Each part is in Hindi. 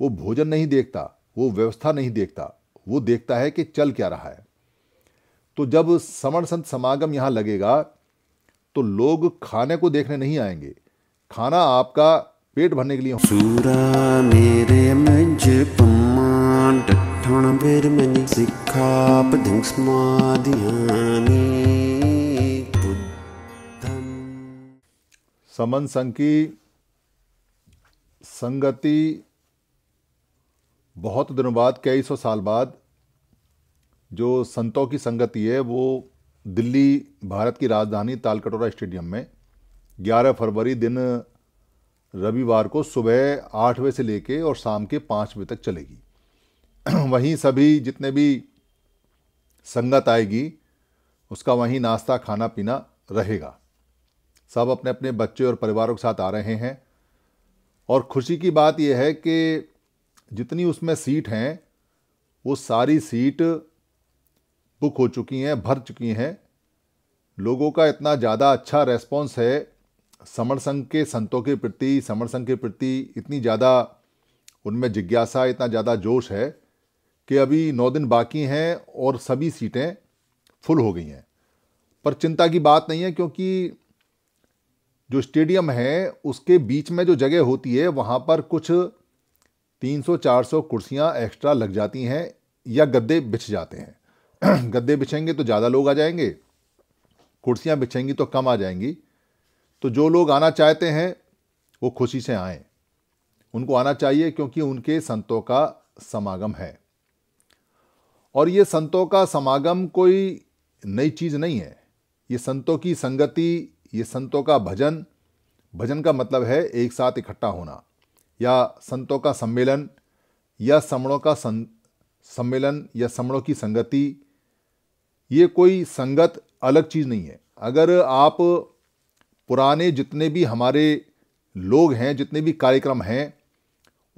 वो भोजन नहीं देखता वो व्यवस्था नहीं देखता वो देखता है कि चल क्या रहा है तो जब समण संत समागम यहाँ लगेगा तो लोग खाने को देखने नहीं आएंगे खाना आपका पेट भरने के लिए सूरा मेरे मज समन संघ की संगति बहुत दिनों बाद कई सौ साल बाद जो संतों की संगति है वो दिल्ली भारत की राजधानी तालकटोरा स्टेडियम में 11 फरवरी दिन रविवार को सुबह आठ बजे से लेके और शाम के पाँच बजे तक चलेगी वहीं सभी जितने भी संगत आएगी उसका वहीं नाश्ता खाना पीना रहेगा सब अपने अपने बच्चे और परिवारों के साथ आ रहे हैं और खुशी की बात यह है कि जितनी उसमें सीट हैं वो सारी सीट बुक हो चुकी हैं भर चुकी हैं लोगों का इतना ज़्यादा अच्छा रेस्पॉन्स है समर संघ के संतों के प्रति समर संघ के प्रति इतनी ज़्यादा उनमें जिज्ञासा इतना ज़्यादा जोश है कि अभी नौ दिन बाकी हैं और सभी सीटें फुल हो गई हैं पर चिंता की बात नहीं है क्योंकि जो स्टेडियम है उसके बीच में जो जगह होती है वहाँ पर कुछ तीन सौ चार सौ कुर्सियाँ एक्स्ट्रा लग जाती हैं या गद्दे बिछ जाते हैं गद्दे बिछेंगे तो ज़्यादा लोग आ जाएंगे कुर्सियाँ बिछेंगी तो कम आ जाएंगी तो जो लोग आना चाहते हैं वो खुशी से आएँ उनको आना चाहिए क्योंकि उनके संतों का समागम है और ये संतों का समागम कोई नई चीज़ नहीं है ये संतों की संगति ये संतों का भजन भजन का मतलब है एक साथ इकट्ठा होना या संतों का सम्मेलन या समणों का सं, सम्मेलन या समणों की संगति ये कोई संगत अलग चीज़ नहीं है अगर आप पुराने जितने भी हमारे लोग हैं जितने भी कार्यक्रम हैं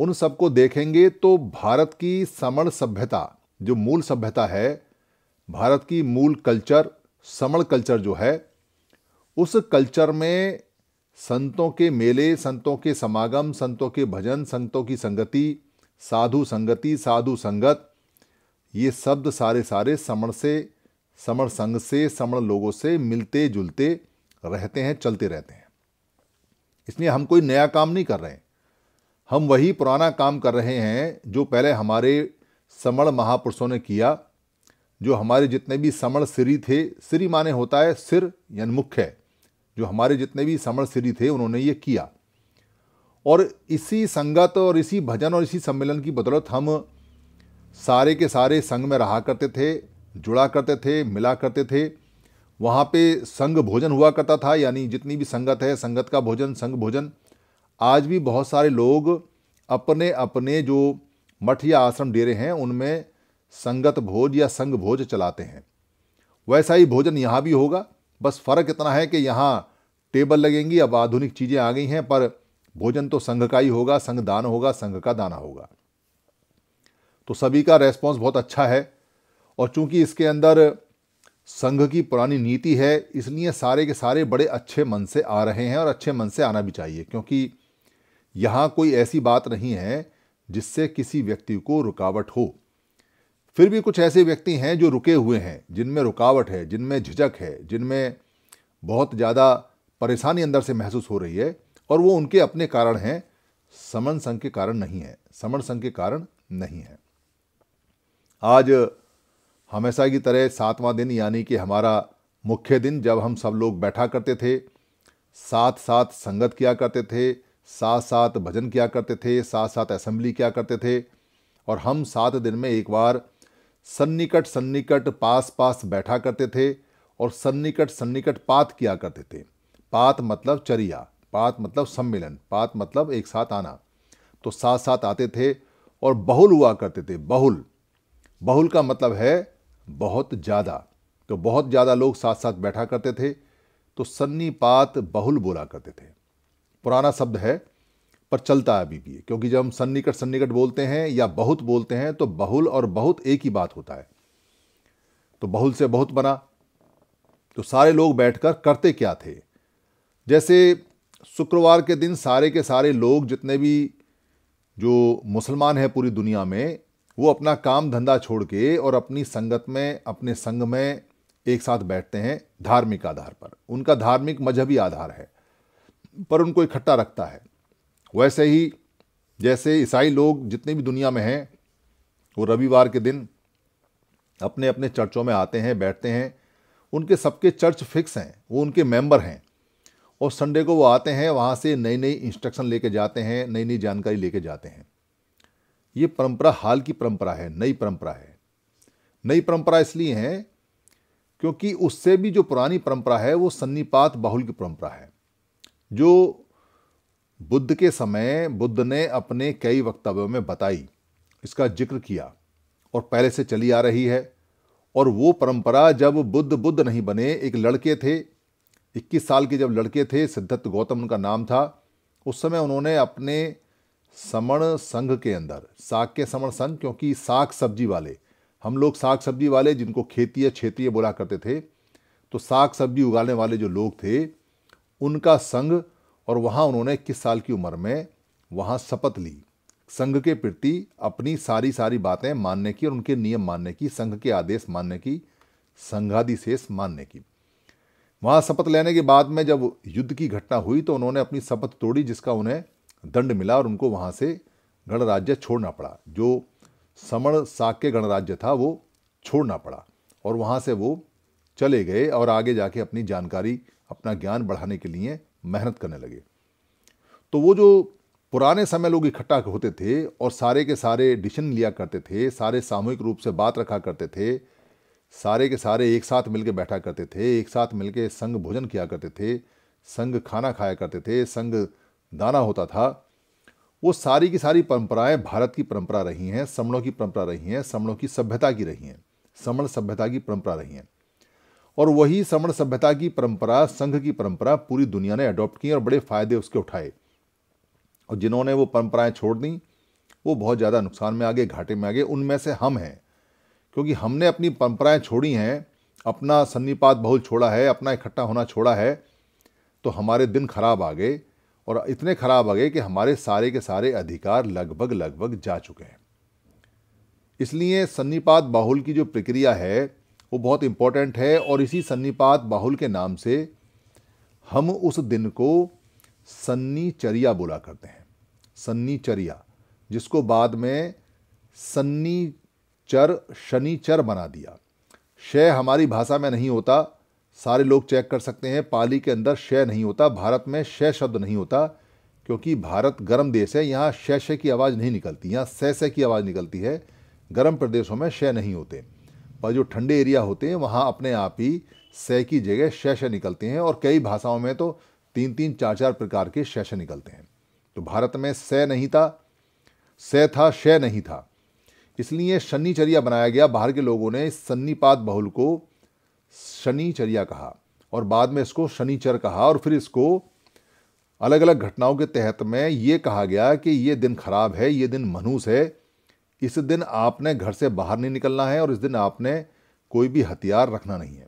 उन सबको देखेंगे तो भारत की समण सभ्यता जो मूल सभ्यता है भारत की मूल कल्चर समण कल्चर जो है उस कल्चर में संतों के मेले संतों के समागम संतों के भजन संतों की संगति साधु संगति साधु संगत ये शब्द सारे सारे समण से समण संग से समण लोगों से मिलते जुलते रहते हैं चलते रहते हैं इसलिए हम कोई नया काम नहीं कर रहे हैं हम वही पुराना काम कर रहे हैं जो पहले हमारे समण महापुरुषों ने किया जो हमारे जितने भी समण सिरी थे सिरी माने होता है सिर यानी मुख्य है जो हमारे जितने भी समर श्री थे उन्होंने ये किया और इसी संगत और इसी भजन और इसी सम्मेलन की बदौलत हम सारे के सारे संघ में रहा करते थे जुड़ा करते थे मिला करते थे वहाँ पे संघ भोजन हुआ करता था यानी जितनी भी संगत है संगत का भोजन संघ भोजन आज भी बहुत सारे लोग अपने अपने जो मठ या आश्रम डेरे हैं उनमें संगत भोज या संघ भोज चलाते हैं वैसा ही भोजन यहाँ भी होगा बस फ़र्क इतना है कि यहाँ टेबल लगेंगी अब आधुनिक चीज़ें आ गई हैं पर भोजन तो संघ का ही होगा संघ दान होगा संघ का दाना होगा तो सभी का रेस्पॉन्स बहुत अच्छा है और चूंकि इसके अंदर संघ की पुरानी नीति है इसलिए सारे के सारे बड़े अच्छे मन से आ रहे हैं और अच्छे मन से आना भी चाहिए क्योंकि यहाँ कोई ऐसी बात नहीं है जिससे किसी व्यक्ति को रुकावट हो फिर भी कुछ ऐसे व्यक्ति हैं जो रुके हुए हैं जिनमें रुकावट है जिनमें झिझक है जिनमें बहुत ज़्यादा परेशानी अंदर से महसूस हो रही है और वो उनके अपने कारण हैं समण संघ के कारण नहीं है समण संघ के कारण नहीं है आज हमेशा की तरह सातवां दिन यानी कि हमारा मुख्य दिन जब हम सब लोग बैठा करते थे साथ साथ संगत किया करते थे साथ साथ भजन किया करते थे साथ साथ असेंबली किया करते थे और हम सात दिन में एक बार सन्निकट सन्निकट पास पास बैठा करते थे और सन्निकट सन्निकट पात किया करते थे पात मतलब चरिया पात मतलब सम्मेलन पात मतलब एक साथ आना तो साथ साथ आते थे और बहुल हुआ करते थे बहुल बहुल का मतलब है बहुत ज़्यादा तो बहुत ज़्यादा लोग साथ साथ बैठा करते थे तो सन्नी पात बहुल बोला करते थे पुराना शब्द है पर चलता है अभी भी क्योंकि जब हम सन्निकट सन्निकट बोलते हैं या बहुत बोलते हैं तो बहुल और बहुत एक ही बात होता है तो बहुल से बहुत बना तो सारे लोग बैठकर करते क्या थे जैसे शुक्रवार के दिन सारे के सारे लोग जितने भी जो मुसलमान हैं पूरी दुनिया में वो अपना काम धंधा छोड़ के और अपनी संगत में अपने संग में एक साथ बैठते हैं धार्मिक आधार पर उनका धार्मिक मजहबी आधार है पर उनको इकट्ठा रखता है वैसे ही जैसे ईसाई लोग जितने भी दुनिया में हैं वो रविवार के दिन अपने अपने चर्चों में आते हैं बैठते हैं उनके सबके चर्च फिक्स हैं वो उनके मेंबर हैं और संडे को वो आते हैं वहाँ से नई नई इंस्ट्रक्शन लेके जाते हैं नई नई जानकारी लेके जाते हैं ये परंपरा हाल की परंपरा है नई परंपरा है नई परंपरा इसलिए है क्योंकि उससे भी जो पुरानी परंपरा है वो सन्नीपात बाहुल की परंपरा है जो बुद्ध के समय बुद्ध ने अपने कई वक्तव्यों में बताई इसका जिक्र किया और पहले से चली आ रही है और वो परंपरा जब बुद्ध बुद्ध नहीं बने एक लड़के थे 21 साल के जब लड़के थे सिद्धार्थ गौतम उनका नाम था उस समय उन्होंने अपने समण संघ के अंदर साग के समण संघ क्योंकि साग सब्जी वाले हम लोग साग सब्जी वाले जिनको खेती या क्षेत्रीय बोला करते थे तो साग सब्जी उगाने वाले जो लोग थे उनका संघ और वहाँ उन्होंने इक्कीस साल की उम्र में वहाँ शपथ ली संघ के प्रति अपनी सारी सारी बातें मानने की और उनके नियम मानने की संघ के आदेश मानने की संघाधिशेष मानने की वहाँ शपथ लेने के बाद में जब युद्ध की घटना हुई तो उन्होंने अपनी शपथ तोड़ी जिसका उन्हें दंड मिला और उनको वहाँ से गणराज्य छोड़ना पड़ा जो समण साक्य गणराज्य था वो छोड़ना पड़ा और वहाँ से वो चले गए और आगे जाके अपनी जानकारी अपना ज्ञान बढ़ाने के लिए मेहनत करने लगे तो वो जो पुराने समय लोग इकट्ठा होते थे और सारे के सारे डिसीजन लिया करते थे सारे सामूहिक रूप से बात रखा करते थे सारे के सारे एक साथ मिलकर बैठा करते थे एक साथ मिलकर संग भोजन किया करते थे संग खाना खाया करते थे संग दाना होता था वो सारी की सारी परंपराएं भारत की परंपरा रही हैं समणों की परंपरा रही हैं समणों की सभ्यता की रही हैं समण सभ्यता की परंपरा रही हैं और वही समण सभ्यता की परंपरा संघ की परंपरा पूरी दुनिया ने अडॉप्ट की और बड़े फायदे उसके उठाए और जिन्होंने वो परंपराएं छोड़ दी वो बहुत ज़्यादा नुकसान में आ गए घाटे में आ गए उनमें से हम हैं क्योंकि हमने अपनी परंपराएं छोड़ी हैं अपना सन्नीपात बहुल छोड़ा है अपना इकट्ठा होना छोड़ा है तो हमारे दिन खराब आ गए और इतने खराब आ गए कि हमारे सारे के सारे अधिकार लगभग लगभग जा चुके हैं इसलिए सन्नीपात बाहुल की जो प्रक्रिया है वो बहुत इम्पोर्टेंट है और इसी सन्नीपात बाहुल के नाम से हम उस दिन को सन्नीचर्या बोला करते हैं सन्नीचर्या जिसको बाद में सन्नीचर शनिचर बना दिया शय हमारी भाषा में नहीं होता सारे लोग चेक कर सकते हैं पाली के अंदर शय नहीं होता भारत में शय शब्द नहीं होता क्योंकि भारत गर्म देश है यहाँ शय शय की आवाज़ नहीं निकलती यहाँ सह सह की आवाज़ निकलती है गर्म प्रदेशों में शय नहीं होते पर जो ठंडे एरिया होते हैं वहाँ अपने आप ही सह की जगह शैश निकलते हैं और कई भाषाओं में तो तीन तीन चार चार प्रकार के शैश निकलते हैं तो भारत में स नहीं था स था शय नहीं था इसलिए शनिचर्या बनाया गया बाहर के लोगों ने सन्नीपात बहुल को शनिचर्या कहा और बाद में इसको शनिचर कहा और फिर इसको अलग अलग घटनाओं के तहत में ये कहा गया कि ये दिन खराब है ये दिन मनहूस है इस दिन आपने घर से बाहर नहीं निकलना है और इस दिन आपने कोई भी हथियार रखना नहीं है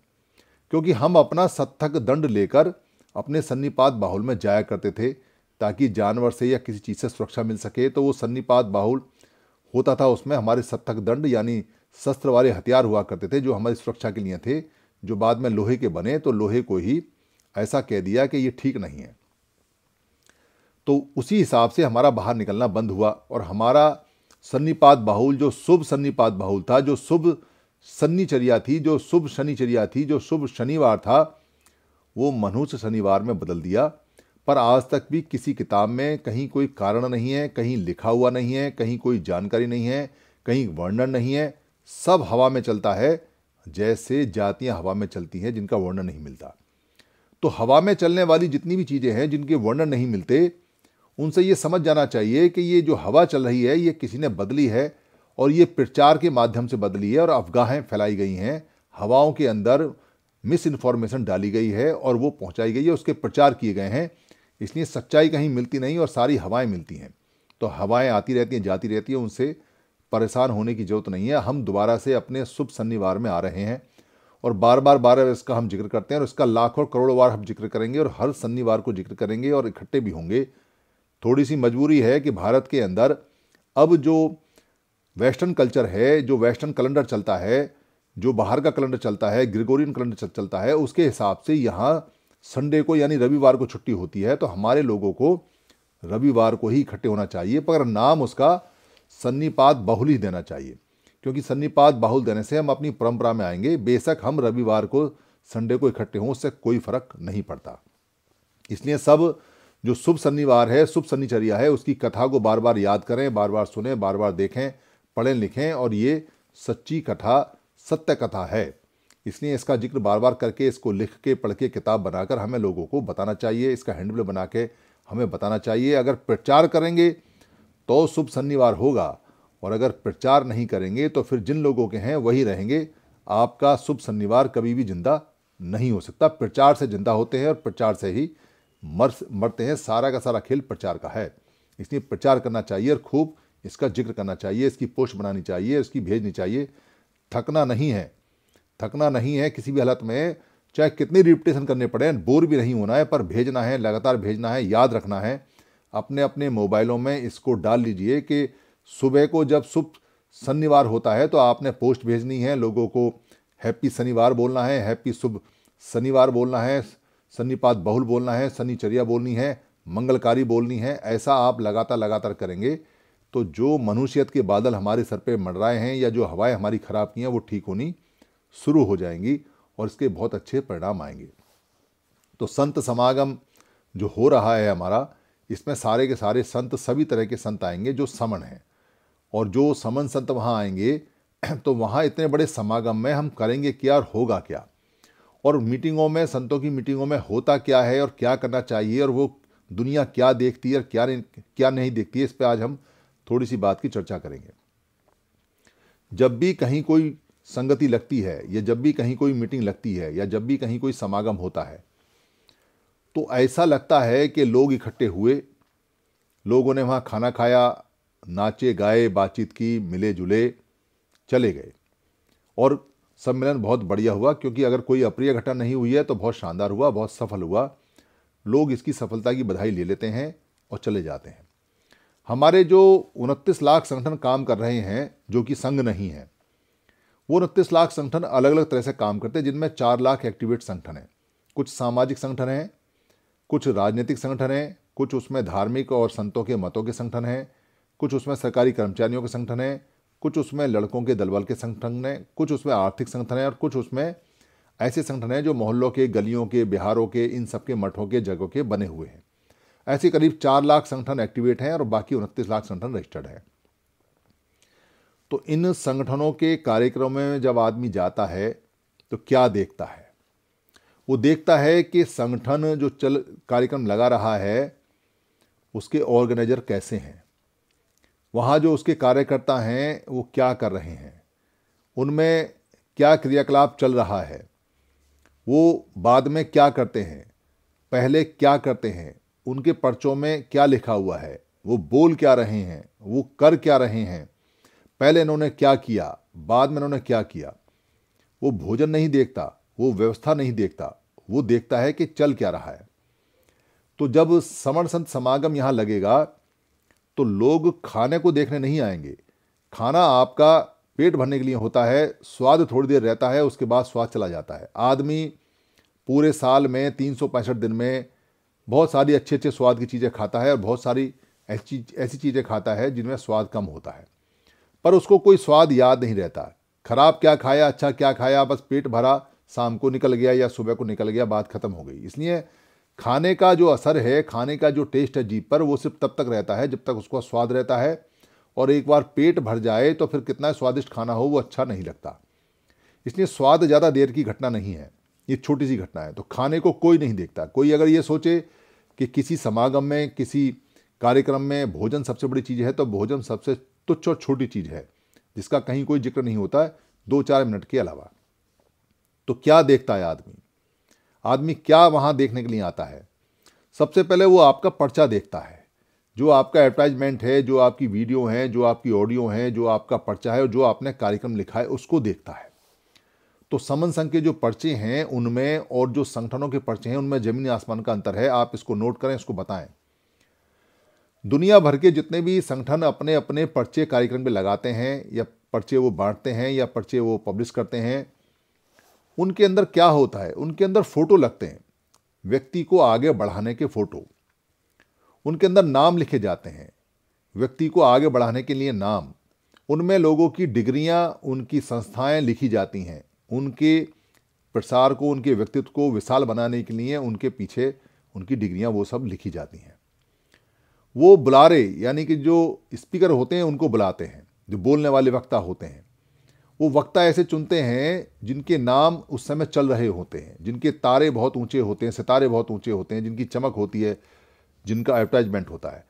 क्योंकि हम अपना सत्थक दंड लेकर अपने सन्नीपात बाहुल में जाया करते थे ताकि जानवर से या किसी चीज़ से सुरक्षा मिल सके तो वो सन्नीपात बाहुल होता था उसमें हमारे सत्थक दंड यानी शस्त्र वाले हथियार हुआ करते थे जो हमारी सुरक्षा के लिए थे जो बाद में लोहे के बने तो लोहे को ही ऐसा कह दिया कि ये ठीक नहीं है तो उसी हिसाब से हमारा बाहर निकलना बंद हुआ और हमारा सन्निपात बाहुल जो शुभ सन्निपात बाहुल था जो शुभ सन्निचर्या थी जो शुभ शनिचर्या थी जो शुभ शनिवार था वो मनुष्य शनिवार में बदल दिया पर आज तक भी किसी किताब में कहीं कोई कारण नहीं है कहीं लिखा हुआ नहीं है कहीं कोई जानकारी नहीं है कहीं वर्णन नहीं है सब हवा में चलता है जैसे जातियां हवा में चलती हैं जिनका वर्णन नहीं मिलता तो हवा में चलने वाली जितनी भी चीज़ें हैं जिनके वर्णन नहीं मिलते उनसे ये समझ जाना चाहिए कि ये जो हवा चल रही है ये किसी ने बदली है और ये प्रचार के माध्यम से बदली है और अफगाहें फैलाई गई हैं हवाओं के अंदर मिस इन्फॉर्मेशन डाली गई है और वो पहुंचाई गई है उसके प्रचार किए गए हैं इसलिए सच्चाई कहीं मिलती नहीं और सारी हवाएं मिलती हैं तो हवाएं आती रहती हैं जाती रहती हैं उनसे परेशान होने की जरूरत नहीं है हम दोबारा से अपने शुभ शनिवार में आ रहे हैं और बार बार बार बार इसका हम जिक्र करते हैं और इसका लाखों करोड़ों बार हम जिक्र करेंगे और हर शनिवार को जिक्र करेंगे और इकट्ठे भी होंगे थोड़ी सी मजबूरी है कि भारत के अंदर अब जो वेस्टर्न कल्चर है जो वेस्टर्न कैलेंडर चलता है जो बाहर का कैलेंडर चलता है ग्रिगोरियन कैलेंडर चलता है उसके हिसाब से यहाँ संडे को यानी रविवार को छुट्टी होती है तो हमारे लोगों को रविवार को ही इकट्ठे होना चाहिए पर नाम उसका सन्नीपात बाहुल ही देना चाहिए क्योंकि सन्नीपात बाहुल देने से हम अपनी परंपरा में आएंगे बेशक हम रविवार को संडे को इकट्ठे हों उससे कोई फर्क नहीं पड़ता इसलिए सब जो शुभ शनिवार है शुभ शनिचर्या है उसकी कथा को बार बार याद करें बार बार सुने बार बार देखें पढ़ें लिखें और ये सच्ची कथा सत्य कथा है इसलिए इसका जिक्र बार बार करके इसको लिख के पढ़ के किताब बनाकर हमें लोगों को बताना चाहिए इसका हैंडबिल बना के हमें बताना चाहिए अगर प्रचार करेंगे तो शुभ शनिवार होगा और अगर प्रचार नहीं करेंगे तो फिर जिन लोगों के हैं वही रहेंगे आपका शुभ शनिवार कभी भी जिंदा नहीं हो सकता प्रचार से जिंदा होते हैं और प्रचार से ही मर मरते हैं सारा का सारा खेल प्रचार का है इसलिए प्रचार करना चाहिए और खूब इसका जिक्र करना चाहिए इसकी पोस्ट बनानी चाहिए इसकी भेजनी चाहिए थकना नहीं है थकना नहीं है किसी भी हालत में चाहे कितनी रिपिटेशन करने पड़े बोर भी नहीं होना है पर भेजना है लगातार भेजना है याद रखना है अपने अपने मोबाइलों में इसको डाल लीजिए कि सुबह को जब शुभ शनिवार होता है तो आपने पोस्ट भेजनी है लोगों को हैप्पी शनिवार बोलना है हैप्पी शुभ शनिवार बोलना है सन्नीपात बहुल बोलना है सन्नीचर्या बोलनी है मंगलकारी बोलनी है ऐसा आप लगातार लगातार करेंगे तो जो मनुष्यत के बादल हमारे सर पे मंडराए हैं या जो हवाएं हमारी ख़राब की हैं वो ठीक होनी शुरू हो जाएंगी और इसके बहुत अच्छे परिणाम आएंगे तो संत समागम जो हो रहा है हमारा इसमें सारे के सारे संत सभी तरह के संत आएंगे जो समन हैं और जो समन संत वहाँ आएंगे तो वहाँ इतने बड़े समागम में हम करेंगे क्या और होगा क्या और मीटिंगों में संतों की मीटिंगों में होता क्या है और क्या करना चाहिए और वो दुनिया क्या देखती है और क्या नहीं क्या नहीं देखती है इस पर आज हम थोड़ी सी बात की चर्चा करेंगे जब भी कहीं कोई संगति लगती है या जब भी कहीं कोई मीटिंग लगती है या जब भी कहीं कोई समागम होता है तो ऐसा लगता है कि लोग इकट्ठे हुए लोगों ने वहाँ खाना खाया नाचे गाए बातचीत की मिले जुले चले गए और सम्मेलन बहुत बढ़िया हुआ क्योंकि अगर कोई अप्रिय घटना नहीं हुई है तो बहुत शानदार हुआ बहुत सफल हुआ लोग इसकी सफलता की बधाई ले लेते हैं और चले जाते हैं हमारे जो उनतीस लाख संगठन काम कर रहे हैं जो कि संघ नहीं है वो उनतीस लाख संगठन अलग अलग तरह से काम करते हैं जिनमें चार लाख एक्टिवेट संगठन हैं कुछ सामाजिक संगठन हैं कुछ राजनीतिक संगठन हैं कुछ उसमें धार्मिक और संतों के मतों के संगठन हैं कुछ उसमें सरकारी कर्मचारियों के संगठन हैं कुछ उसमें लड़कों के दलबल के संगठन हैं कुछ उसमें आर्थिक संगठन हैं और कुछ उसमें ऐसे संगठन हैं जो मोहल्लों के गलियों के बिहारों के इन सब के मठों के जगहों के बने हुए हैं ऐसे करीब चार लाख संगठन एक्टिवेट हैं और बाकी उनतीस लाख संगठन रजिस्टर्ड हैं तो इन संगठनों के कार्यक्रम में जब आदमी जाता है तो क्या देखता है वो देखता है कि संगठन जो चल कार्यक्रम लगा रहा है उसके ऑर्गेनाइजर कैसे हैं वहाँ जो उसके कार्यकर्ता हैं वो क्या कर रहे हैं उनमें क्या क्रियाकलाप चल रहा है वो बाद में क्या करते हैं पहले क्या करते हैं उनके पर्चों में क्या लिखा हुआ है वो बोल क्या रहे हैं वो कर क्या रहे हैं पहले इन्होंने क्या किया बाद में इन्होंने क्या किया वो भोजन नहीं देखता वो व्यवस्था नहीं देखता वो देखता है कि चल क्या रहा है तो जब समण संत समागम यहाँ लगेगा तो लोग खाने को देखने नहीं आएंगे खाना आपका पेट भरने के लिए होता है स्वाद थोड़ी देर रहता है उसके बाद स्वाद चला जाता है आदमी पूरे साल में तीन दिन में बहुत सारी अच्छे अच्छे स्वाद की चीज़ें खाता है और बहुत सारी ऐसी ऐसी चीज़ें खाता है जिनमें स्वाद कम होता है पर उसको कोई स्वाद याद नहीं रहता खराब क्या खाया अच्छा क्या खाया बस पेट भरा शाम को निकल गया या सुबह को निकल गया बात ख़त्म हो गई इसलिए खाने का जो असर है खाने का जो टेस्ट है जीप पर वो सिर्फ तब तक रहता है जब तक उसका स्वाद रहता है और एक बार पेट भर जाए तो फिर कितना स्वादिष्ट खाना हो वो अच्छा नहीं लगता इसलिए स्वाद ज़्यादा देर की घटना नहीं है ये छोटी सी घटना है तो खाने को कोई नहीं देखता कोई अगर ये सोचे कि किसी समागम में किसी कार्यक्रम में भोजन सबसे बड़ी चीज़ है तो भोजन सबसे तुच्छ और छोटी चीज़ है जिसका कहीं कोई जिक्र नहीं होता है दो चार मिनट के अलावा तो क्या देखता है आदमी आदमी क्या वहाँ देखने के लिए आता है सबसे पहले वो आपका पर्चा देखता है जो आपका एडवर्टाइजमेंट है जो आपकी वीडियो हैं जो आपकी ऑडियो हैं जो आपका पर्चा है और जो आपने कार्यक्रम लिखा है उसको देखता है तो समन संघ के जो पर्चे हैं उनमें और जो संगठनों के पर्चे हैं उनमें ज़मीनी आसमान का अंतर है आप इसको नोट करें इसको बताएं दुनिया भर के जितने भी संगठन अपने अपने पर्चे कार्यक्रम में लगाते हैं या पर्चे वो बांटते हैं या पर्चे वो पब्लिश करते हैं उनके अंदर क्या होता है उनके अंदर फोटो लगते हैं व्यक्ति को आगे बढ़ाने के फोटो उनके अंदर नाम लिखे जाते हैं व्यक्ति को आगे बढ़ाने के लिए नाम उनमें लोगों की डिग्रियां उनकी संस्थाएं लिखी जाती हैं उनके प्रसार को उनके व्यक्तित्व को विशाल बनाने के लिए उनके पीछे उनकी डिग्रियां वो सब लिखी जाती हैं वो बुलारे यानी कि जो स्पीकर होते हैं उनको बुलाते हैं जो बोलने वाले वक्ता होते हैं वो वक्ता ऐसे चुनते हैं जिनके नाम उस समय चल रहे होते हैं जिनके तारे बहुत ऊंचे होते हैं सितारे बहुत ऊंचे होते हैं जिनकी चमक होती है जिनका एडवर्टाइजमेंट होता है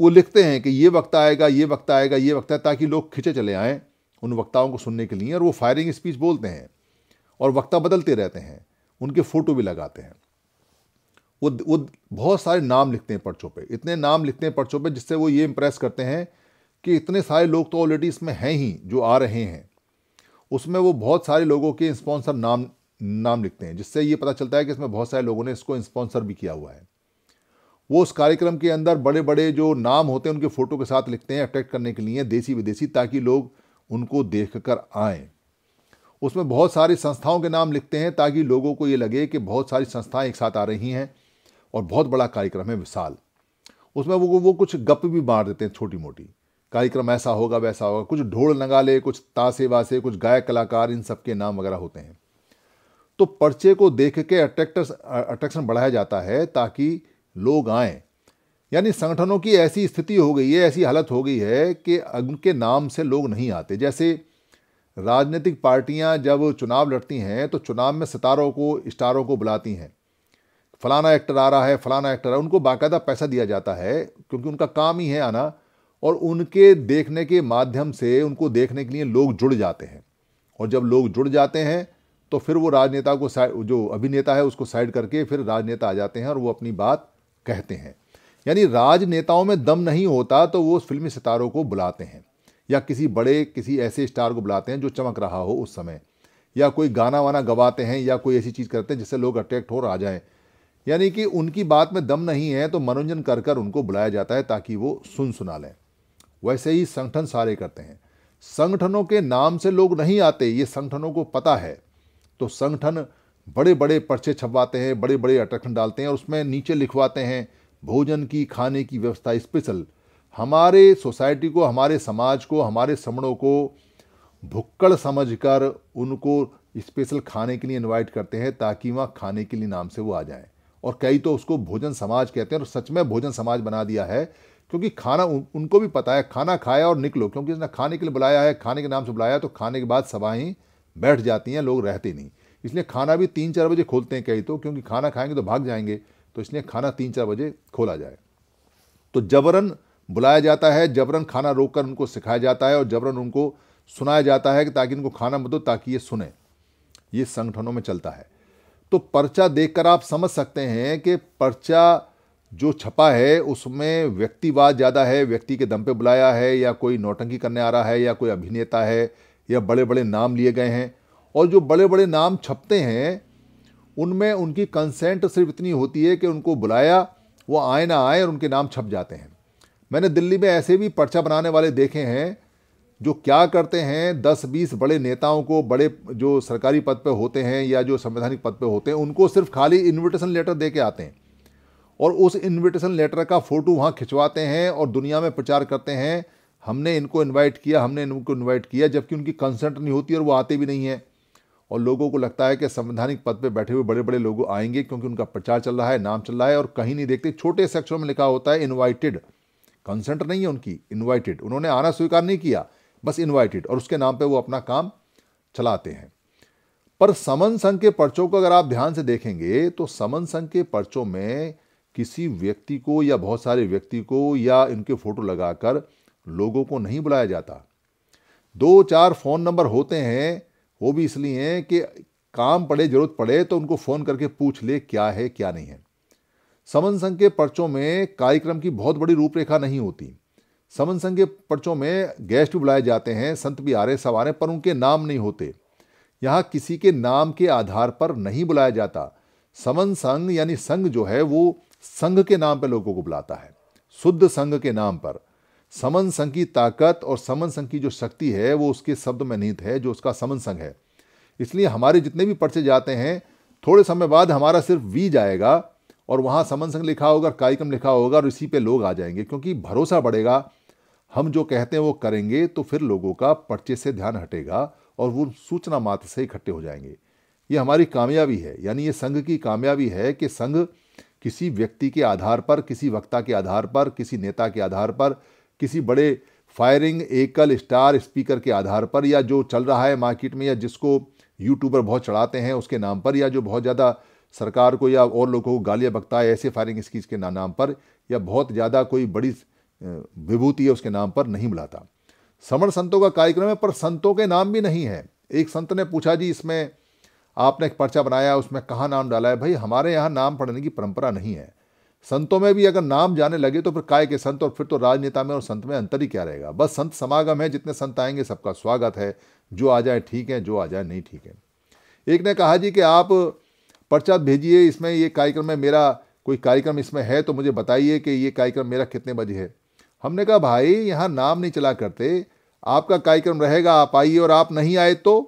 वो लिखते हैं कि ये वक्त आएगा ये वक्त आएगा ये वक्त है ताकि लोग खिंचे चले आएँ उन वक्ताओं को सुनने के लिए और वो फायरिंग स्पीच बोलते हैं और वक्ता बदलते रहते हैं उनके फ़ोटो भी लगाते हैं वो वो बहुत सारे नाम लिखते हैं पर्चों पे इतने नाम लिखते हैं पर्चों पे जिससे वो ये इम्प्रेस करते हैं कि इतने सारे लोग तो ऑलरेडी इसमें हैं ही जो आ रहे हैं उसमें वो बहुत सारे लोगों के स्पॉन्सर नाम नाम लिखते हैं जिससे ये पता चलता है कि इसमें बहुत सारे लोगों ने इसको स्पॉन्सर भी किया हुआ है वो उस कार्यक्रम के अंदर बड़े बड़े जो नाम होते हैं उनके फ़ोटो के साथ लिखते हैं अट्रैक्ट करने के लिए देसी विदेशी ताकि लोग उनको देख कर आएँ उसमें बहुत सारी संस्थाओं के नाम लिखते हैं ताकि लोगों को ये लगे कि बहुत सारी संस्थाएं एक साथ आ रही हैं और बहुत बड़ा कार्यक्रम है विशाल उसमें वो वो कुछ गप भी मार देते हैं छोटी मोटी कार्यक्रम ऐसा होगा वैसा होगा कुछ ढोल नगाले कुछ तासे वासे कुछ गायक कलाकार इन सब के नाम वगैरह होते हैं तो पर्चे को देख के अट्रैक्टर अट्रैक्शन बढ़ाया जाता है ताकि लोग आए यानी संगठनों की ऐसी स्थिति हो गई है ऐसी हालत हो गई है कि उनके नाम से लोग नहीं आते जैसे राजनीतिक पार्टियां जब चुनाव लड़ती हैं तो चुनाव में सितारों को स्टारों को बुलाती हैं फलाना एक्टर आ रहा है फलाना एक्टर आ उनको बाकायदा पैसा दिया जाता है क्योंकि उनका काम ही है आना और उनके देखने के माध्यम से उनको देखने के लिए लोग जुड़ जाते हैं और जब लोग जुड़ जाते हैं तो फिर वो राजनेता को जो अभिनेता है उसको साइड करके फिर राजनेता आ जाते हैं और वो अपनी बात कहते हैं यानी राजनेताओं में दम नहीं होता तो वो फिल्मी सितारों को बुलाते हैं या किसी बड़े किसी ऐसे स्टार को बुलाते हैं जो चमक रहा हो उस समय या कोई गाना वाना गवाते हैं या कोई ऐसी चीज़ करते हैं जिससे लोग अट्रैक्ट हो आ जाएँ यानी कि उनकी बात में दम नहीं है तो मनोरंजन कर कर उनको बुलाया जाता है ताकि वो सुन सुना लें वैसे ही संगठन सारे करते हैं संगठनों के नाम से लोग नहीं आते ये संगठनों को पता है तो संगठन बड़े बड़े पर्चे छपवाते हैं बड़े बड़े अट्रैक्शन डालते हैं और उसमें नीचे लिखवाते हैं भोजन की खाने की व्यवस्था स्पेशल हमारे सोसाइटी को हमारे समाज को हमारे समणों को भुक्कड़ समझकर उनको स्पेशल खाने के लिए इनवाइट करते हैं ताकि वहाँ खाने के लिए नाम से वो आ जाएं और कई तो उसको भोजन समाज कहते हैं और सच में भोजन समाज बना दिया है क्योंकि खाना उन, उनको भी पता है खाना खाया और निकलो क्योंकि इसने खाने के लिए बुलाया है खाने के नाम से बुलाया तो खाने के बाद सभाएँ बैठ जाती हैं लोग रहते नहीं इसलिए खाना भी तीन चार बजे खोलते हैं कई तो क्योंकि खाना खाएंगे तो भाग जाएंगे तो इसलिए खाना तीन चार बजे खोला जाए तो जबरन बुलाया जाता है जबरन खाना रोक कर उनको सिखाया जाता है और जबरन उनको सुनाया जाता है कि ताकि इनको खाना मत दो ताकि ये सुने ये संगठनों में चलता है तो पर्चा देखकर आप समझ सकते हैं कि पर्चा जो छपा है उसमें व्यक्तिवाद ज़्यादा है व्यक्ति के दम पे बुलाया है या कोई नौटंकी करने आ रहा है या कोई अभिनेता है या बड़े बड़े नाम लिए गए हैं और जो बड़े बड़े नाम छपते हैं उनमें उनकी कंसेंट सिर्फ इतनी होती है कि उनको बुलाया वो आए ना आए और उनके नाम छप जाते हैं मैंने दिल्ली में ऐसे भी पर्चा बनाने वाले देखे हैं जो क्या करते हैं दस बीस बड़े नेताओं को बड़े जो सरकारी पद पर होते हैं या जो संवैधानिक पद पर होते हैं उनको सिर्फ खाली इन्विटेशन लेटर दे के आते हैं और उस इनविटेशन लेटर का फ़ोटो वहाँ खिंचवाते हैं और दुनिया में प्रचार करते हैं हमने इनको इनवाइट किया हमने इनको इनवाइट किया जबकि उनकी कंसेंट नहीं होती और वो आते भी नहीं हैं और लोगों को लगता है कि संवैधानिक पद पर बैठे हुए बड़े बड़े लोग आएंगे क्योंकि उनका प्रचार चल रहा है नाम चल रहा है और कहीं नहीं देखते छोटे सेक्शन में लिखा होता है इन्वाइटेड कंसेंट नहीं है उनकी इन्वाइटेड उन्होंने आना स्वीकार नहीं किया बस इन्वाइटेड और उसके नाम पर वो अपना काम चलाते हैं पर समन संघ के पर्चों को अगर आप ध्यान से देखेंगे तो समन संघ के पर्चों में किसी व्यक्ति को या बहुत सारे व्यक्ति को या इनके फ़ोटो लगाकर लोगों को नहीं बुलाया जाता दो चार फ़ोन नंबर होते हैं वो भी इसलिए हैं कि काम पड़े ज़रूरत पड़े तो उनको फ़ोन करके पूछ ले क्या है क्या नहीं है समन संघ के पर्चों में कार्यक्रम की बहुत बड़ी रूपरेखा नहीं होती समन संघ के पर्चों में गेस्ट भी बुलाए जाते हैं संत भी आ रहे सब आ रहे पर उनके नाम नहीं होते यहाँ किसी के नाम के आधार पर नहीं बुलाया जाता समन संघ यानी संघ जो है वो संघ के नाम पर लोगों को बुलाता है शुद्ध संघ के नाम पर समन संघ की ताकत और समन संघ की जो शक्ति है वो उसके शब्द में निहित है जो उसका समन संघ है इसलिए हमारे जितने भी पर्चे जाते हैं थोड़े समय बाद हमारा सिर्फ वी जाएगा और वहाँ समन संघ लिखा होगा कार्यक्रम लिखा होगा और इसी पे लोग आ जाएंगे क्योंकि भरोसा बढ़ेगा हम जो कहते हैं वो करेंगे तो फिर लोगों का पर्चे से ध्यान हटेगा और वो सूचना मात्र से इकट्ठे हो जाएंगे ये हमारी कामयाबी है यानी ये संघ की कामयाबी है कि संघ किसी व्यक्ति के आधार पर किसी वक्ता के आधार पर किसी नेता के आधार पर किसी बड़े फायरिंग एकल स्टार स्पीकर के आधार पर या जो चल रहा है मार्केट में या जिसको यूट्यूबर बहुत चढ़ाते हैं उसके नाम पर या जो बहुत ज़्यादा सरकार को या और लोगों को गालियाँ बकता है ऐसे फायरिंग स्कीज के ना नाम पर या बहुत ज़्यादा कोई बड़ी विभूति है उसके नाम पर नहीं बुलाता समण संतों का कार्यक्रम है पर संतों के नाम भी नहीं है एक संत ने पूछा जी इसमें आपने एक पर्चा बनाया उसमें कहाँ नाम डाला है भाई हमारे यहाँ नाम पढ़ने की परंपरा नहीं है संतों में भी अगर नाम जाने लगे तो फिर काय के संत और फिर तो राजनेता में और संत में अंतर ही क्या रहेगा बस संत समागम है जितने संत आएंगे सबका स्वागत है जो आ जाए ठीक है जो आ जाए नहीं ठीक है एक ने कहा जी कि आप पर्चा भेजिए इसमें ये कार्यक्रम में मेरा कोई कार्यक्रम इसमें है तो मुझे बताइए कि ये कार्यक्रम मेरा कितने बजे है हमने कहा भाई यहाँ नाम नहीं चला करते आपका कार्यक्रम रहेगा आप आइए और आप नहीं आए तो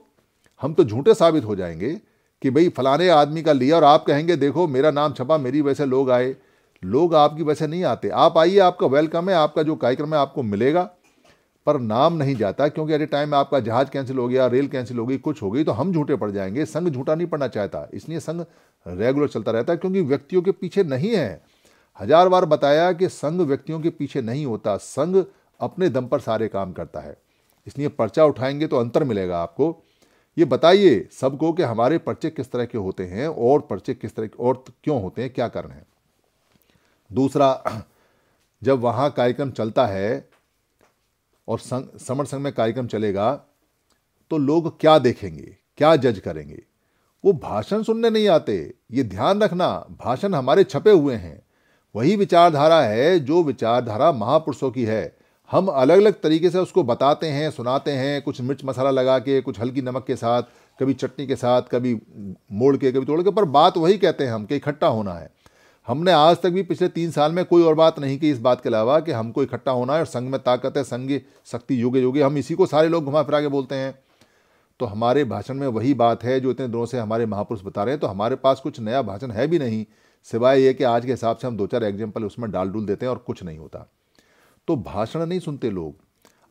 हम तो झूठे साबित हो जाएंगे कि भाई फलाने आदमी का लिया और आप कहेंगे देखो मेरा नाम छपा मेरी वैसे लोग आए लोग आपकी वैसे नहीं आते आप आइए आपका वेलकम है आपका जो कार्यक्रम है आपको मिलेगा पर नाम नहीं जाता क्योंकि एट ए टाइम आपका जहाज कैंसिल हो गया रेल कैंसिल हो गई कुछ हो गई तो हम झूठे पड़ जाएंगे संघ झूठा नहीं पड़ना चाहता इसलिए संघ रेगुलर चलता रहता है क्योंकि व्यक्तियों के पीछे नहीं है हजार बार बताया कि संघ व्यक्तियों के पीछे नहीं होता संघ अपने दम पर सारे काम करता है इसलिए पर्चा उठाएंगे तो अंतर मिलेगा आपको ये बताइए सबको कि हमारे पर्चे किस तरह के होते हैं और पर्चे किस तरह के और क्यों होते हैं क्या कारण है दूसरा जब वहाँ कार्यक्रम चलता है और संग समर संघ में कार्यक्रम चलेगा तो लोग क्या देखेंगे क्या जज करेंगे वो भाषण सुनने नहीं आते ये ध्यान रखना भाषण हमारे छपे हुए हैं वही विचारधारा है जो विचारधारा महापुरुषों की है हम अलग अलग तरीके से उसको बताते हैं सुनाते हैं कुछ मिर्च मसाला लगा के कुछ हल्की नमक के साथ कभी चटनी के साथ कभी मोड़ के कभी तोड़ के पर बात वही कहते हैं हम कि इकट्ठा होना है हमने आज तक भी पिछले तीन साल में कोई और बात नहीं की इस बात के अलावा कि हमको इकट्ठा होना है और संघ में ताकत है संघ शक्ति योगे योगे हम इसी को सारे लोग घुमा फिरा के बोलते हैं तो हमारे भाषण में वही बात है जो इतने दिनों से हमारे महापुरुष बता रहे हैं तो हमारे पास कुछ नया भाषण है भी नहीं सिवाय ये कि आज के हिसाब से हम दो चार एग्जाम्पल उसमें डाल डूल देते हैं और कुछ नहीं होता तो भाषण नहीं सुनते लोग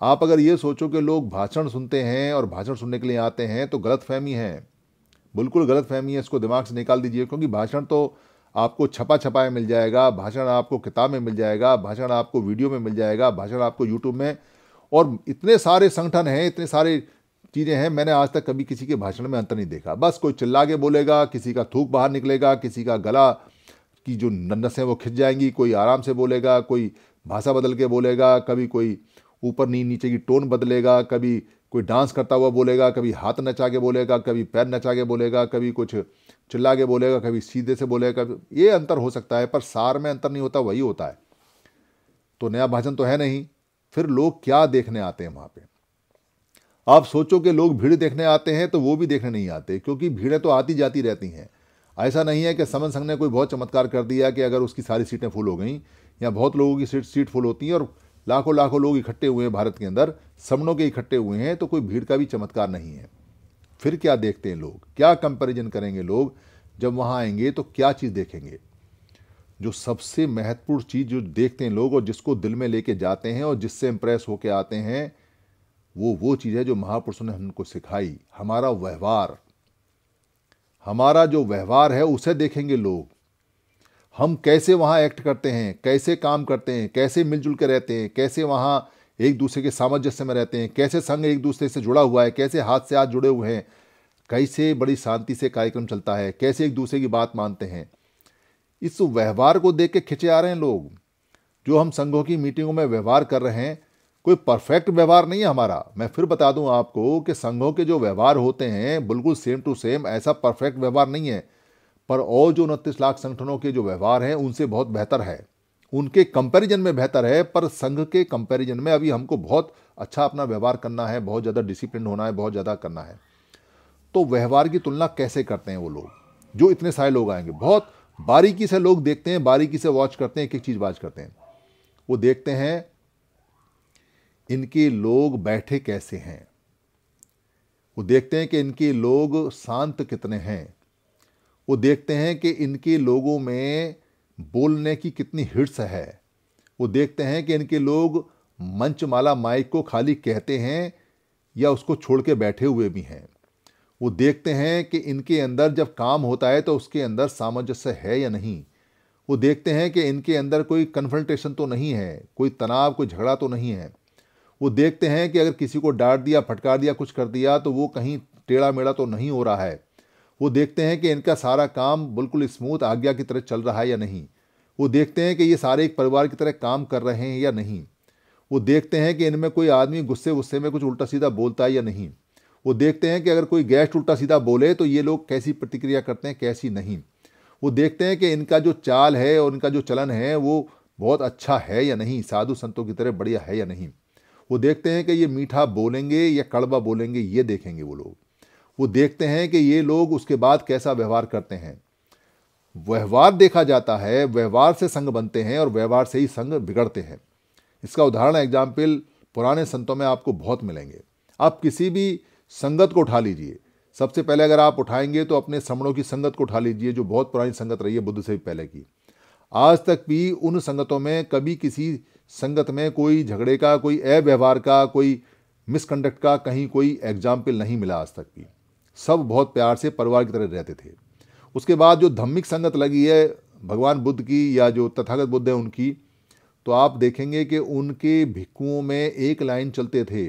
आप अगर ये सोचो कि लोग भाषण सुनते हैं और भाषण सुनने के लिए आते हैं तो गलत फहमी है बिल्कुल गलत फहमी है इसको दिमाग से निकाल दीजिए क्योंकि भाषण तो आपको छपा छपाया मिल जाएगा भाषण आपको किताब में मिल जाएगा भाषण आपको वीडियो में मिल जाएगा भाषण आपको यूट्यूब में और इतने सारे संगठन हैं इतने सारे चीज़ें हैं मैंने आज तक कभी किसी के भाषण में अंतर नहीं देखा बस कोई चिल्ला के बोलेगा किसी का थूक बाहर निकलेगा किसी का गला की जो नसें वो खिंच जाएंगी कोई आराम से बोलेगा कोई भाषा बदल के बोलेगा कभी कोई ऊपर नी नीचे की टोन बदलेगा कभी कोई डांस करता हुआ बोलेगा कभी हाथ नचा के बोलेगा कभी पैर नचा के बोलेगा कभी कुछ चिल्ला के बोलेगा कभी सीधे से बोलेगा ये अंतर हो सकता है पर सार में अंतर नहीं होता वही होता है तो नया भाषण तो है नहीं फिर लोग क्या देखने आते हैं वहाँ पे आप सोचो कि लोग भीड़ देखने आते हैं तो वो भी देखने नहीं आते क्योंकि भीड़ें तो आती जाती रहती हैं ऐसा नहीं है कि समन संघ ने कोई बहुत चमत्कार कर दिया कि अगर उसकी सारी सीटें फुल हो गई यहाँ बहुत लोगों की सीट सीट फुल होती हैं और लाखों लाखों लोग इकट्ठे हुए हैं भारत के अंदर सबनों के इकट्ठे हुए हैं तो कोई भीड़ का भी चमत्कार नहीं है फिर क्या देखते हैं लोग क्या कंपेरिजन करेंगे लोग जब वहाँ आएंगे तो क्या चीज़ देखेंगे जो सबसे महत्वपूर्ण चीज़ जो देखते हैं लोग और जिसको दिल में लेके जाते हैं और जिससे इम्प्रेस होके आते हैं वो वो चीज़ है जो महापुरुषों ने हमको सिखाई हमारा व्यवहार हमारा जो व्यवहार है उसे देखेंगे लोग हम कैसे वहाँ एक्ट करते हैं कैसे काम करते हैं कैसे मिलजुल के रहते हैं कैसे वहाँ एक दूसरे के सामंजस्य में रहते हैं कैसे संघ एक दूसरे से जुड़ा हुआ है कैसे हाथ से हाथ जुड़े हुए हैं कैसे बड़ी शांति से कार्यक्रम चलता है कैसे एक दूसरे की बात मानते हैं इस व्यवहार को देख के खिंचे आ रहे हैं लोग जो हम संघों की मीटिंगों में व्यवहार कर रहे हैं कोई परफेक्ट व्यवहार नहीं है हमारा मैं फिर बता दूं आपको कि संघों के जो व्यवहार होते हैं बिल्कुल सेम टू सेम ऐसा परफेक्ट व्यवहार नहीं है पर और जो उनतीस लाख संगठनों के जो व्यवहार हैं उनसे बहुत बेहतर है उनके कंपैरिजन में बेहतर है पर संघ के कंपैरिजन में अभी हमको बहुत अच्छा अपना व्यवहार करना है बहुत ज़्यादा डिसिप्लिन होना है बहुत ज़्यादा करना है तो व्यवहार की तुलना कैसे करते हैं वो लोग जो इतने सारे लोग आएंगे बहुत बारीकी से लोग देखते हैं बारीकी से वॉच करते हैं एक एक चीज़ वॉच करते हैं वो देखते हैं इनके लोग बैठे कैसे हैं वो देखते हैं कि इनके लोग शांत कितने हैं वो देखते हैं कि इनके लोगों में बोलने की कितनी हिर्स है वो देखते हैं कि इनके लोग मंचमाला माइक को खाली कहते हैं या उसको छोड़ के बैठे हुए भी हैं वो देखते हैं कि इनके अंदर जब काम होता है तो उसके अंदर सामंजस्य है या नहीं वो देखते हैं कि इनके अंदर कोई कन्फ्रंटेशन तो नहीं है कोई तनाव कोई झगड़ा तो नहीं है वो देखते हैं कि अगर किसी को डांट दिया फटकार दिया कुछ कर दिया तो वो कहीं टेढ़ा मेढ़ा तो नहीं हो रहा है वो देखते हैं कि इनका सारा काम बिल्कुल स्मूथ आज्ञा की तरह चल रहा है या नहीं वो देखते हैं कि ये सारे एक परिवार की तरह काम कर रहे हैं या नहीं वो देखते हैं कि इनमें कोई आदमी गुस्से गुस्से में कुछ उल्टा सीधा बोलता है या नहीं वो देखते हैं कि अगर कोई गेस्ट उल्टा सीधा बोले तो ये लोग कैसी प्रतिक्रिया करते हैं कैसी नहीं वो देखते हैं कि इनका जो चाल है और इनका जो चलन है वो बहुत अच्छा है या नहीं साधु संतों की तरह बढ़िया है या नहीं वो देखते हैं कि ये मीठा बोलेंगे या कड़वा बोलेंगे ये देखेंगे वो लोग वो देखते हैं कि ये लोग उसके बाद कैसा व्यवहार करते हैं व्यवहार देखा जाता है व्यवहार से संघ बनते हैं और व्यवहार से ही संघ बिगड़ते हैं इसका उदाहरण एग्जाम्पल पुराने संतों में आपको बहुत मिलेंगे आप किसी भी संगत को उठा लीजिए सबसे पहले अगर आप उठाएंगे तो अपने श्रमणों की संगत को उठा लीजिए जो बहुत पुरानी संगत रही है बुद्ध से भी पहले की आज तक भी उन संगतों में कभी किसी संगत में कोई झगड़े का कोई अव्यवहार का कोई मिसकंडक्ट का कहीं कोई एग्जाम्पल नहीं मिला आज तक भी सब बहुत प्यार से परिवार की तरह रहते थे उसके बाद जो धम्मिक संगत लगी है भगवान बुद्ध की या जो तथागत बुद्ध है उनकी तो आप देखेंगे कि उनके भिक्कुओं में एक लाइन चलते थे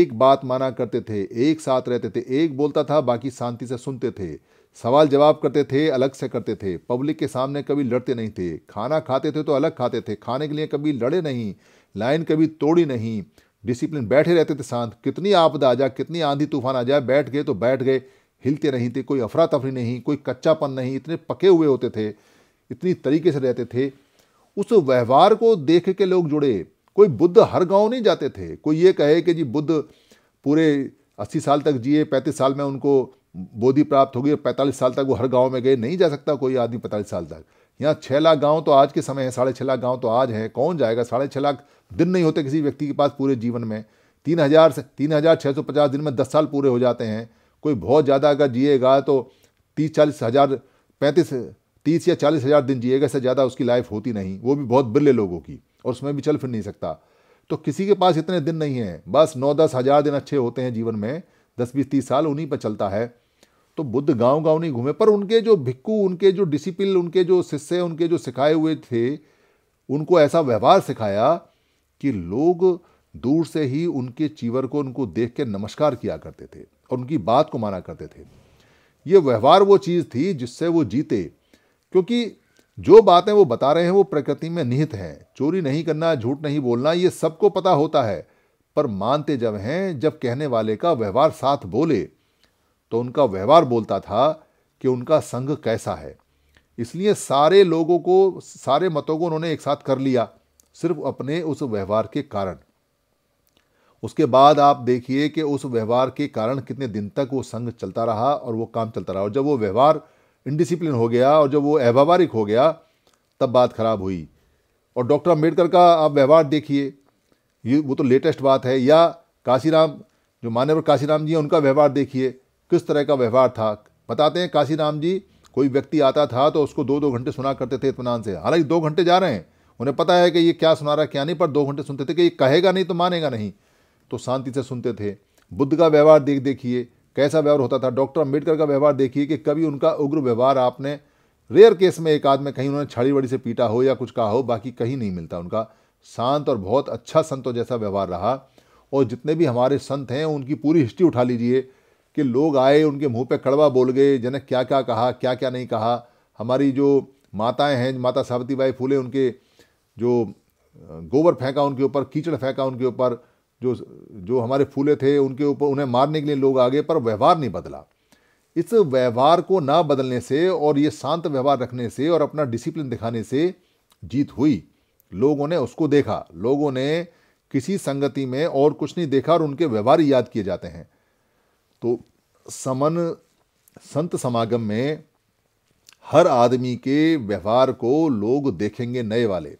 एक बात माना करते थे एक साथ रहते थे एक बोलता था बाकी शांति से सुनते थे सवाल जवाब करते थे अलग से करते थे पब्लिक के सामने कभी लड़ते नहीं थे खाना खाते थे तो अलग खाते थे खाने के लिए कभी लड़े नहीं लाइन कभी तोड़ी नहीं डिसिप्लिन बैठे रहते थे शांत कितनी आपदा आ जाए कितनी आंधी तूफान आ जाए बैठ गए तो बैठ गए हिलते नहीं थे कोई अफरा तफरी नहीं कोई कच्चापन नहीं इतने पके हुए होते थे इतनी तरीके से रहते थे उस व्यवहार को देख के लोग जुड़े कोई बुद्ध हर गांव नहीं जाते थे कोई ये कहे कि जी बुद्ध पूरे अस्सी साल तक जिए पैंतीस साल में उनको बोधि प्राप्त हो गई पैंतालीस साल तक वो हर गांव में गए नहीं जा सकता कोई आदमी पैंतालीस साल तक यहाँ छः लाख गाँव तो आज के समय है साढ़े छः लाख गाँव तो आज है कौन जाएगा साढ़े छः लाख दिन नहीं होते किसी व्यक्ति के पास पूरे जीवन में तीन हज़ार से तीन हज़ार छः सौ पचास दिन में दस साल पूरे हो जाते हैं कोई बहुत ज़्यादा अगर जिएगा तो तीस चालीस हज़ार पैंतीस तीस या चालीस हज़ार दिन जिएगा इससे ज़्यादा उसकी लाइफ होती नहीं वो भी बहुत बिरले लोगों की और उसमें भी चल फिर नहीं सकता तो किसी के पास इतने दिन नहीं है बस नौ दस हज़ार दिन अच्छे होते हैं जीवन में दस बीस तीस साल उन्हीं पर चलता है तो बुद्ध गांव गांव नहीं घूमे पर उनके जो भिक्कू उनके जो डिसिप्लिन उनके जो शिष्य उनके जो सिखाए हुए थे उनको ऐसा व्यवहार सिखाया कि लोग दूर से ही उनके चीवर को उनको देख के नमस्कार किया करते थे और उनकी बात को माना करते थे ये व्यवहार वो चीज़ थी जिससे वो जीते क्योंकि जो बातें वो बता रहे हैं वो प्रकृति में निहित हैं चोरी नहीं करना झूठ नहीं बोलना ये सबको पता होता है पर मानते जब हैं जब कहने वाले का व्यवहार साथ बोले तो उनका व्यवहार बोलता था कि उनका संघ कैसा है इसलिए सारे लोगों को सारे मतों को उन्होंने एक साथ कर लिया सिर्फ अपने उस व्यवहार के कारण उसके बाद आप देखिए कि उस व्यवहार के कारण कितने दिन तक वो संघ चलता रहा और वो काम चलता रहा और जब वो व्यवहार इनडिसिप्लिन हो गया और जब वो अव्यवहारिक हो गया तब बात खराब हुई और डॉक्टर अम्बेडकर का आप व्यवहार देखिए ये वो तो लेटेस्ट बात है या काशीराम जो मान्यवर काशीराम जी हैं उनका व्यवहार देखिए किस तरह का व्यवहार था बताते हैं काशीराम जी कोई व्यक्ति आता था तो उसको दो दो घंटे सुना करते थे इतमान से हालांकि दो घंटे जा रहे हैं उन्हें पता है कि ये क्या सुना रहा क्या नहीं पर दो घंटे सुनते थे कि ये कहेगा नहीं तो मानेगा नहीं तो शांति से सुनते थे बुद्ध का व्यवहार देख देखिए कैसा व्यवहार होता था डॉक्टर अम्बेडकर का व्यवहार देखिए कि कभी उनका उग्र व्यवहार आपने रेयर केस में एक आदमी कहीं उन्होंने छाड़ी बड़ी से पीटा हो या कुछ कहा हो बाकी कहीं नहीं मिलता उनका शांत और बहुत अच्छा संतों जैसा व्यवहार रहा और जितने भी हमारे संत हैं उनकी पूरी हिस्ट्री उठा लीजिए कि लोग आए उनके मुंह पे कड़वा बोल गए जनक क्या क्या कहा क्या क्या नहीं कहा हमारी जो माताएं हैं माता सावती बाई फूले उनके जो गोबर फेंका उनके ऊपर कीचड़ फेंका उनके ऊपर जो जो हमारे फूले थे उनके ऊपर उन्हें मारने के लिए लोग आ गए पर व्यवहार नहीं बदला इस व्यवहार को ना बदलने से और ये शांत व्यवहार रखने से और अपना डिसिप्लिन दिखाने से जीत हुई लोगों ने उसको देखा लोगों ने किसी संगति में और कुछ नहीं देखा और उनके व्यवहार याद किए जाते हैं तो समन संत समागम में हर आदमी के व्यवहार को लोग देखेंगे नए वाले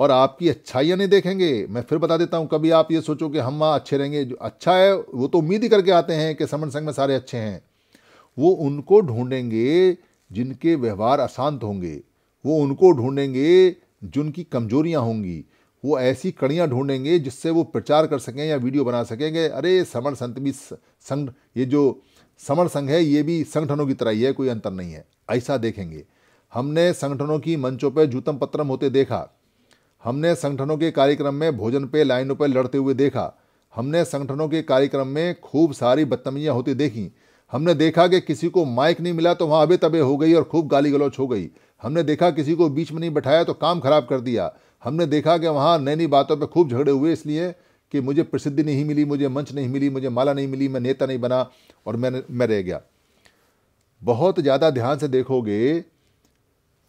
और आपकी अच्छाइयाँ नहीं देखेंगे मैं फिर बता देता हूँ कभी आप ये सोचो कि हम वहाँ अच्छे रहेंगे जो अच्छा है वो तो उम्मीद ही करके आते हैं कि समन संघ में सारे अच्छे हैं वो उनको ढूंढेंगे जिनके व्यवहार अशांत होंगे वो उनको ढूंढेंगे जिनकी कमजोरियाँ होंगी वो ऐसी कड़ियाँ ढूंढेंगे जिससे वो प्रचार कर सकें या वीडियो बना सकेंगे अरे समर संत भी संघ ये जो समर संघ है ये भी संगठनों की तरह ही है कोई अंतर नहीं है ऐसा देखेंगे हमने संगठनों की मंचों पर जूतम पत्रम होते देखा हमने संगठनों के कार्यक्रम में भोजन पे लाइनों पर लड़ते हुए देखा हमने संगठनों के कार्यक्रम में खूब सारी बदतमियाँ होती देखी हमने देखा कि किसी को माइक नहीं मिला तो वहाँ अबे तबे हो गई और खूब गाली गलौच हो गई हमने देखा किसी को बीच में नहीं बैठाया तो काम खराब कर दिया हमने देखा कि वहाँ नई नई बातों पर खूब झगड़े हुए इसलिए कि मुझे प्रसिद्धि नहीं मिली मुझे मंच नहीं मिली मुझे माला नहीं मिली मैं नेता नहीं बना और मैं मैं रह गया बहुत ज़्यादा ध्यान से देखोगे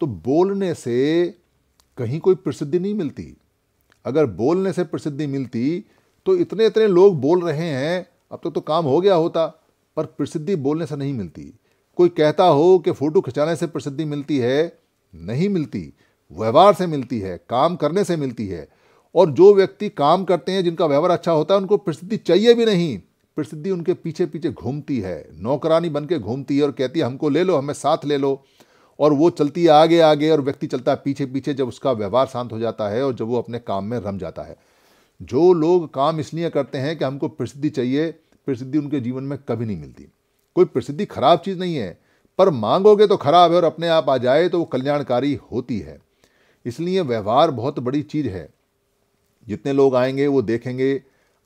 तो बोलने से कहीं कोई प्रसिद्धि नहीं मिलती अगर बोलने से प्रसिद्धि मिलती तो इतने इतने लोग बोल रहे हैं अब तो, तो काम हो गया होता पर प्रसिद्धि बोलने से नहीं मिलती कोई कहता हो कि फ़ोटो खिंचाने से प्रसिद्धि मिलती है नहीं मिलती व्यवहार से मिलती है काम करने से मिलती है और जो व्यक्ति काम करते हैं जिनका व्यवहार अच्छा होता है उनको प्रसिद्धि चाहिए भी नहीं प्रसिद्धि उनके पीछे पीछे घूमती है नौकरानी बन के घूमती है और कहती है हमको ले लो हमें साथ ले लो और वो चलती है आगे आगे और व्यक्ति चलता है पीछे पीछे जब उसका व्यवहार शांत हो जाता है और जब वो अपने काम में रम जाता है जो लोग काम इसलिए करते हैं कि हमको प्रसिद्धि चाहिए प्रसिद्धि उनके जीवन में कभी नहीं मिलती कोई प्रसिद्धि खराब चीज़ नहीं है पर मांगोगे तो खराब है और अपने आप आ जाए तो वो कल्याणकारी होती है इसलिए व्यवहार बहुत बड़ी चीज़ है जितने लोग आएंगे वो देखेंगे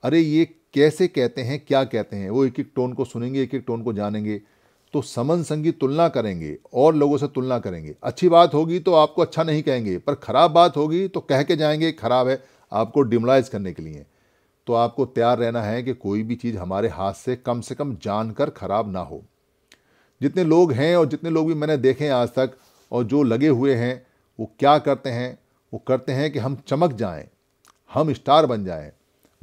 अरे ये कैसे कहते हैं क्या कहते हैं वो एक एक टोन को सुनेंगे एक एक टोन को जानेंगे तो समन संगी तुलना करेंगे और लोगों से तुलना करेंगे अच्छी बात होगी तो आपको अच्छा नहीं कहेंगे पर ख़राब बात होगी तो कह के जाएंगे ख़राब है आपको डिमोलाइज करने के लिए तो आपको तैयार रहना है कि कोई भी चीज़ हमारे हाथ से कम से कम जान कर ख़राब ना हो जितने लोग हैं और जितने लोग भी मैंने देखे हैं आज तक और जो लगे हुए हैं वो क्या करते हैं वो करते हैं कि हम चमक जाएं, हम स्टार बन जाएं।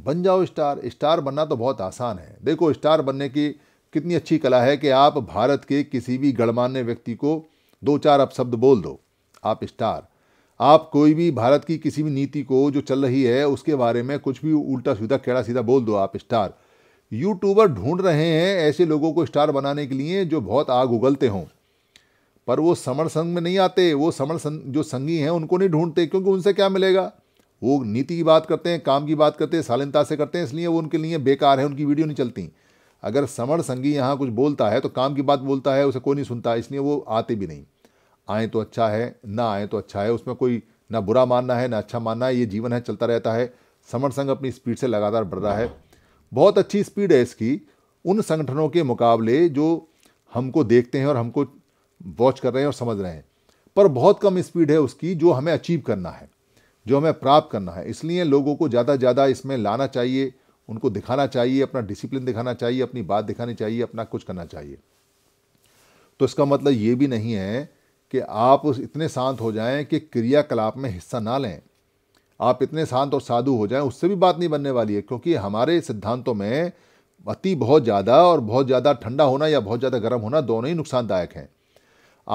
बन जाओ स्टार स्टार बनना तो बहुत आसान है देखो स्टार बनने की कितनी अच्छी कला है कि आप भारत के किसी भी गणमान्य व्यक्ति को दो चार अपशब्द बोल दो आप स्टार आप कोई भी भारत की किसी भी नीति को जो चल रही है उसके बारे में कुछ भी उल्टा सीधा केड़ा सीधा बोल दो आप स्टार यूट्यूबर ढूंढ रहे हैं ऐसे लोगों को स्टार बनाने के लिए जो बहुत आग उगलते हों पर वो समण संघ में नहीं आते वो समण जो संगी हैं उनको नहीं ढूंढते क्योंकि उनसे क्या मिलेगा वो नीति की बात करते हैं काम की बात करते हैं शालीनता से करते हैं इसलिए वो उनके लिए बेकार है उनकी वीडियो नहीं चलती अगर समण संगी यहाँ कुछ बोलता है तो काम की बात बोलता है उसे कोई नहीं सुनता इसलिए वो आते भी नहीं आए तो अच्छा है ना आए तो अच्छा है उसमें कोई ना बुरा मानना है ना अच्छा मानना है ये जीवन है चलता रहता है समर संघ अपनी स्पीड से लगातार बढ़ रहा है बहुत अच्छी स्पीड है इसकी उन संगठनों के मुकाबले जो हमको देखते हैं और हमको वॉच कर रहे हैं और समझ रहे हैं पर बहुत कम स्पीड है उसकी जो हमें अचीव करना है जो हमें प्राप्त करना है इसलिए लोगों को ज़्यादा से ज़्यादा इसमें लाना चाहिए उनको दिखाना चाहिए अपना डिसिप्लिन दिखाना चाहिए अपनी बात दिखानी चाहिए अपना कुछ करना चाहिए तो इसका मतलब ये भी नहीं है कि आप उस इतने शांत हो जाएं कि क्रियाकलाप में हिस्सा ना लें आप इतने शांत और साधु हो जाएं उससे भी बात नहीं बनने वाली है क्योंकि हमारे सिद्धांतों में अति बहुत ज़्यादा और बहुत ज़्यादा ठंडा होना या बहुत ज़्यादा गर्म होना दोनों ही नुकसानदायक हैं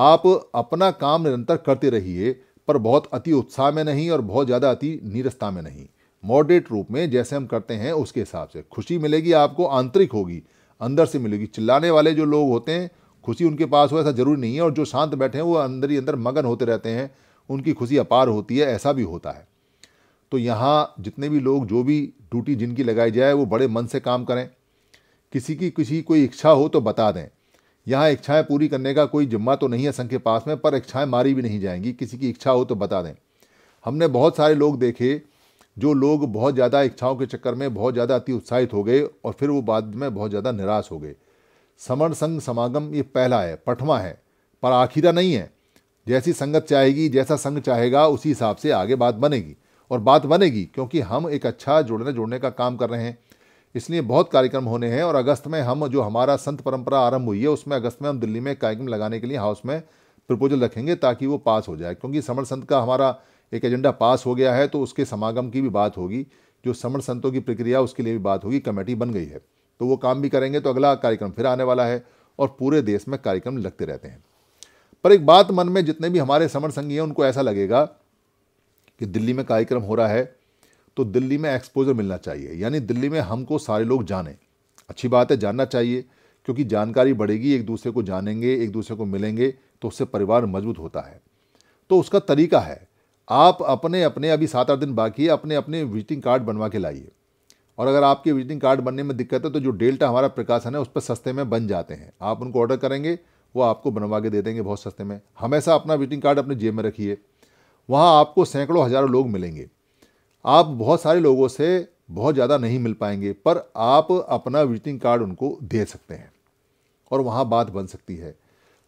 आप अपना काम निरंतर करते रहिए पर बहुत अति उत्साह में नहीं और बहुत ज़्यादा अति नीरसता में नहीं मॉडरेट रूप में जैसे हम करते हैं उसके हिसाब से खुशी मिलेगी आपको आंतरिक होगी अंदर से मिलेगी चिल्लाने वाले जो लोग होते हैं खुशी उनके पास हो ऐसा जरूरी नहीं है और जो शांत बैठे हैं वो अंदर ही अंदर मगन होते रहते हैं उनकी खुशी अपार होती है ऐसा भी होता है तो यहाँ जितने भी लोग जो भी ड्यूटी जिनकी लगाई जाए वो बड़े मन से काम करें किसी की किसी कोई इच्छा हो तो बता दें यहाँ इच्छाएं पूरी करने का कोई जिम्मा तो नहीं है संघ के पास में पर इच्छाएं मारी भी नहीं जाएंगी किसी की इच्छा हो तो बता दें हमने बहुत सारे लोग देखे जो लोग बहुत ज़्यादा इच्छाओं के चक्कर में बहुत ज़्यादा अति उत्साहित हो गए और फिर वो बाद में बहुत ज़्यादा निराश हो गए समर संघ समागम ये पहला है पठवा है पर आखिरा नहीं है जैसी संगत चाहेगी जैसा संघ चाहेगा उसी हिसाब से आगे बात बनेगी और बात बनेगी क्योंकि हम एक अच्छा जुड़ने जोड़ने का काम कर रहे हैं इसलिए बहुत कार्यक्रम होने हैं और अगस्त में हम जो हमारा संत परंपरा आरंभ हुई है उसमें अगस्त में हम दिल्ली में कार्यक्रम लगाने के लिए हाउस में प्रपोजल रखेंगे ताकि वो पास हो जाए क्योंकि समर संत का हमारा एक एजेंडा पास हो गया है तो उसके समागम की भी बात होगी जो समर संतों की प्रक्रिया उसके लिए भी बात होगी कमेटी बन गई है तो वो काम भी करेंगे तो अगला कार्यक्रम फिर आने वाला है और पूरे देश में कार्यक्रम लगते रहते हैं पर एक बात मन में जितने भी हमारे समर संघी हैं उनको ऐसा लगेगा कि दिल्ली में कार्यक्रम हो रहा है तो दिल्ली में एक्सपोजर मिलना चाहिए यानी दिल्ली में हमको सारे लोग जाने अच्छी बात है जानना चाहिए क्योंकि जानकारी बढ़ेगी एक दूसरे को जानेंगे एक दूसरे को मिलेंगे तो उससे परिवार मजबूत होता है तो उसका तरीका है आप अपने अपने अभी सात आठ दिन बाकी है अपने अपने विजिटिंग कार्ड बनवा के लाइए और अगर आपके विजिटिंग कार्ड बनने में दिक्कत है तो जो डेल्टा हमारा प्रकाशन है उस पर सस्ते में बन जाते हैं आप उनको ऑर्डर करेंगे वो आपको बनवा के दे देंगे बहुत सस्ते में हमेशा अपना विजिटिंग कार्ड अपने जेब में रखिए वहाँ आपको सैकड़ों हज़ारों लोग मिलेंगे आप बहुत सारे लोगों से बहुत ज़्यादा नहीं मिल पाएंगे पर आप अपना विजिटिंग कार्ड उनको दे सकते हैं और वहाँ बात बन सकती है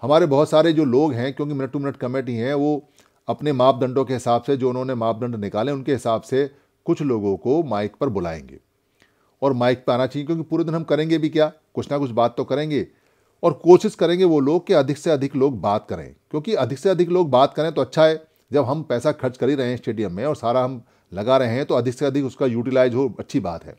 हमारे बहुत सारे जो लोग हैं क्योंकि मिनट टू मिनट कमेटी हैं वो अपने मापदंडों के हिसाब से जो उन्होंने मापदंड निकाले उनके हिसाब से कुछ लोगों को माइक पर बुलाएंगे और माइक पर आना चाहिए क्योंकि पूरे दिन हम करेंगे भी क्या कुछ ना कुछ बात तो करेंगे और कोशिश करेंगे वो लोग कि अधिक से अधिक लोग बात करें क्योंकि अधिक से अधिक लोग बात करें तो अच्छा है जब हम पैसा खर्च कर ही रहे हैं स्टेडियम में और सारा हम लगा रहे हैं तो अधिक से अधिक उसका यूटिलाइज हो अच्छी बात है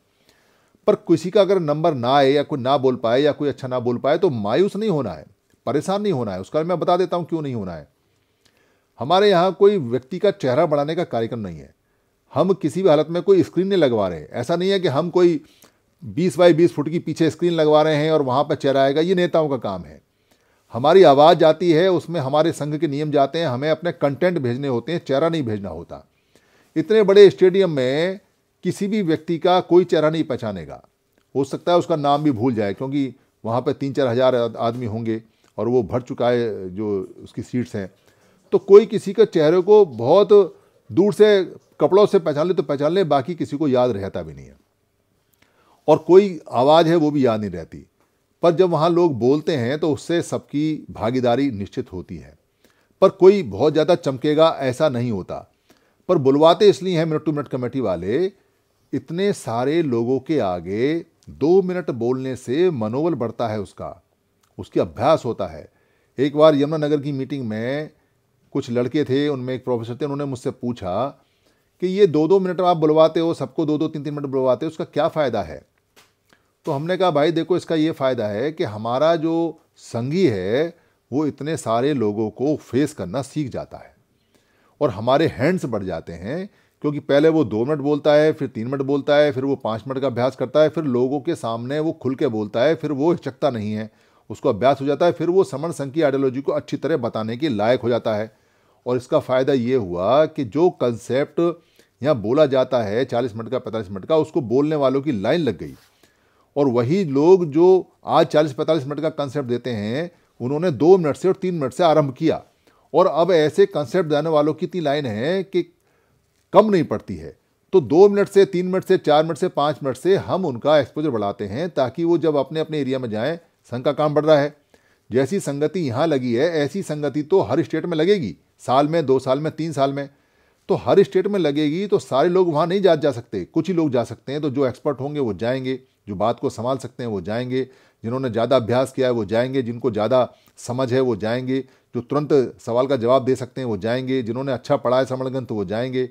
पर किसी का अगर नंबर ना आए या कोई ना बोल पाए या कोई अच्छा ना बोल पाए तो मायूस नहीं होना है परेशान नहीं होना है उसका मैं बता देता हूँ क्यों नहीं होना है हमारे यहाँ कोई व्यक्ति का चेहरा बढ़ाने का कार्यक्रम नहीं है हम किसी भी हालत में कोई स्क्रीन नहीं लगवा रहे ऐसा नहीं है कि हम कोई बीस बाई बीस फुट की पीछे स्क्रीन लगवा रहे हैं और वहाँ पर चेहरा आएगा ये नेताओं का काम है हमारी आवाज़ जाती है उसमें हमारे संघ के नियम जाते हैं हमें अपने कंटेंट भेजने होते हैं चेहरा नहीं भेजना होता इतने बड़े स्टेडियम में किसी भी व्यक्ति का कोई चेहरा नहीं पहचानेगा हो सकता है उसका नाम भी भूल जाए क्योंकि वहाँ पर तीन चार हज़ार आदमी होंगे और वो भर चुका है जो उसकी सीट्स हैं तो कोई किसी के चेहरे को बहुत दूर से कपड़ों से पहचान ले तो पहचान ले बाकी किसी को याद रहता भी नहीं है और कोई आवाज़ है वो भी याद नहीं रहती पर जब वहाँ लोग बोलते हैं तो उससे सबकी भागीदारी निश्चित होती है पर कोई बहुत ज़्यादा चमकेगा ऐसा नहीं होता पर बुलवाते इसलिए हैं मिनट टू मिनट कमेटी वाले इतने सारे लोगों के आगे दो मिनट बोलने से मनोबल बढ़ता है उसका उसकी अभ्यास होता है एक बार यमुनानगर की मीटिंग में कुछ लड़के थे उनमें एक प्रोफेसर थे उन्होंने मुझसे पूछा कि ये दो दो मिनट आप बुलवाते हो सबको दो दो तीन तीन मिनट बुलवाते हो उसका क्या फ़ायदा है तो हमने कहा भाई देखो इसका ये फ़ायदा है कि हमारा जो संगी है वो इतने सारे लोगों को फेस करना सीख जाता है और हमारे हैंड्स बढ़ जाते हैं क्योंकि पहले वो दो मिनट बोलता है फिर तीन मिनट बोलता है फिर वो पाँच मिनट का अभ्यास करता है फिर लोगों के सामने वो खुल के बोलता है फिर वो हिचकता नहीं है उसको अभ्यास हो जाता है फिर वो समण संघ की आइडियोलॉजी को अच्छी तरह बताने के लायक हो जाता है और इसका फ़ायदा ये हुआ कि जो कंसेप्ट यहाँ बोला जाता है चालीस मिनट का पैंतालीस मिनट का उसको बोलने वालों की लाइन लग गई और वही लोग जो आज चालीस पैंतालीस मिनट का कंसेप्ट देते हैं उन्होंने दो मिनट से और तीन मिनट से आरंभ किया और अब ऐसे कंसेप्ट जाने वालों की इतनी लाइन है कि कम नहीं पड़ती है तो दो मिनट से तीन मिनट से चार मिनट से पाँच मिनट से हम उनका एक्सपोजर बढ़ाते हैं ताकि वो जब अपने अपने एरिया में जाएँ संघ का काम बढ़ रहा है जैसी संगति यहाँ लगी है ऐसी संगति तो हर स्टेट में लगेगी साल में दो साल में तीन साल में तो हर स्टेट में लगेगी तो सारे लोग वहाँ नहीं जा जा सकते कुछ ही लोग जा सकते हैं तो जो एक्सपर्ट होंगे वो जाएंगे जो बात को संभाल सकते हैं वो जाएंगे जिन्होंने ज़्यादा अभ्यास किया है वो जाएंगे जिनको ज़्यादा समझ है वो जाएंगे जो तुरंत सवाल का जवाब दे सकते हैं वो जाएंगे जिन्होंने अच्छा पढ़ा है समणगन तो वो जाएंगे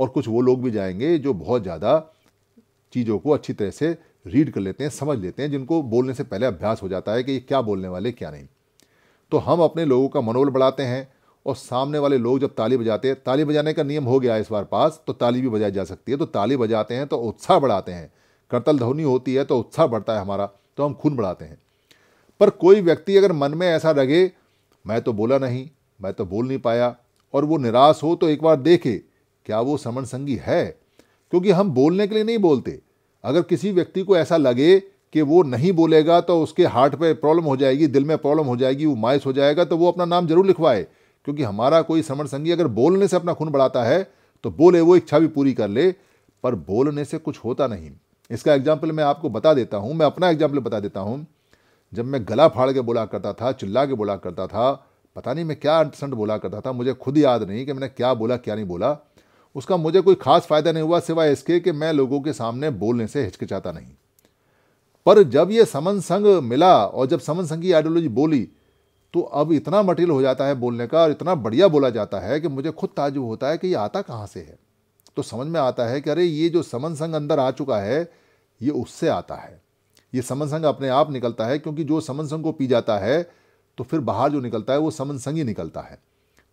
और कुछ वो लोग भी जाएंगे जो बहुत ज़्यादा चीज़ों को अच्छी तरह से रीड कर लेते हैं समझ लेते हैं जिनको बोलने से पहले अभ्यास हो जाता है कि ये क्या बोलने वाले क्या नहीं तो हम अपने लोगों का मनोबल बढ़ाते हैं और सामने वाले लोग जब ताली बजाते हैं ताली बजाने का नियम हो गया है इस बार पास तो ताली भी बजाई जा सकती है तो ताली बजाते हैं तो उत्साह बढ़ाते हैं करतल धोनी होती है तो उत्साह बढ़ता है हमारा तो हम खून बढ़ाते हैं पर कोई व्यक्ति अगर मन में ऐसा लगे मैं तो बोला नहीं मैं तो बोल नहीं पाया और वो निराश हो तो एक बार देखे क्या वो समण संगी है क्योंकि हम बोलने के लिए नहीं बोलते अगर किसी व्यक्ति को ऐसा लगे कि वो नहीं बोलेगा तो उसके हार्ट पे प्रॉब्लम हो जाएगी दिल में प्रॉब्लम हो जाएगी वो मायस हो जाएगा तो वो अपना नाम जरूर लिखवाए क्योंकि हमारा कोई समण संगी अगर बोलने से अपना खून बढ़ाता है तो बोले वो इच्छा भी पूरी कर ले पर बोलने से कुछ होता नहीं इसका एग्जाम्पल मैं आपको बता देता हूँ मैं अपना एग्जाम्पल बता देता हूँ जब मैं गला फाड़ के बोला करता था चिल्ला के बोला करता था पता नहीं मैं क्या अंटसंट बोला करता था मुझे खुद याद नहीं कि मैंने क्या बोला क्या नहीं बोला उसका मुझे कोई खास फ़ायदा नहीं हुआ सिवाय इसके कि मैं लोगों के सामने बोलने से हिचकिचाता नहीं पर जब ये समन संग मिला और जब समन संघ की आइडियोलॉजी बोली तो अब इतना मटेरियल हो जाता है बोलने का और इतना बढ़िया बोला जाता है कि मुझे खुद ताजुब होता है कि ये आता कहाँ से है तो समझ में आता है कि अरे ये जो समन संग अंदर आ चुका है ये उससे आता है ये समन संघ अपने आप निकलता है क्योंकि जो समन संघ को पी जाता है तो फिर बाहर जो निकलता है वो समन संघ ही निकलता है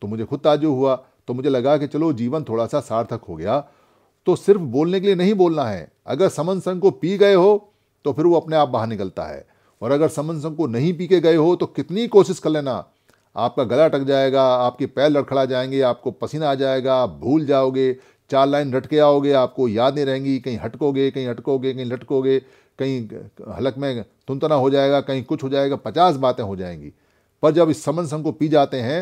तो मुझे खुद ताजु हुआ तो मुझे लगा कि चलो जीवन थोड़ा सा सार्थक हो गया तो सिर्फ बोलने के लिए नहीं बोलना है अगर समन संघ को पी गए हो तो फिर वो अपने आप बाहर निकलता है और अगर समन संघ को नहीं पी के गए हो तो कितनी कोशिश कर लेना आपका गला टक जाएगा आपके पैर लड़खड़ा जाएंगे आपको पसीना आ जाएगा आप भूल जाओगे चार लाइन रट के आओगे आपको याद नहीं रहेंगी कहीं हटकोगे कहीं हटकोगे कहीं लटकोगे कहीं हलक में तुंतना हो जाएगा कहीं कुछ हो जाएगा पचास बातें हो जाएंगी पर जब इस समन संघ को पी जाते हैं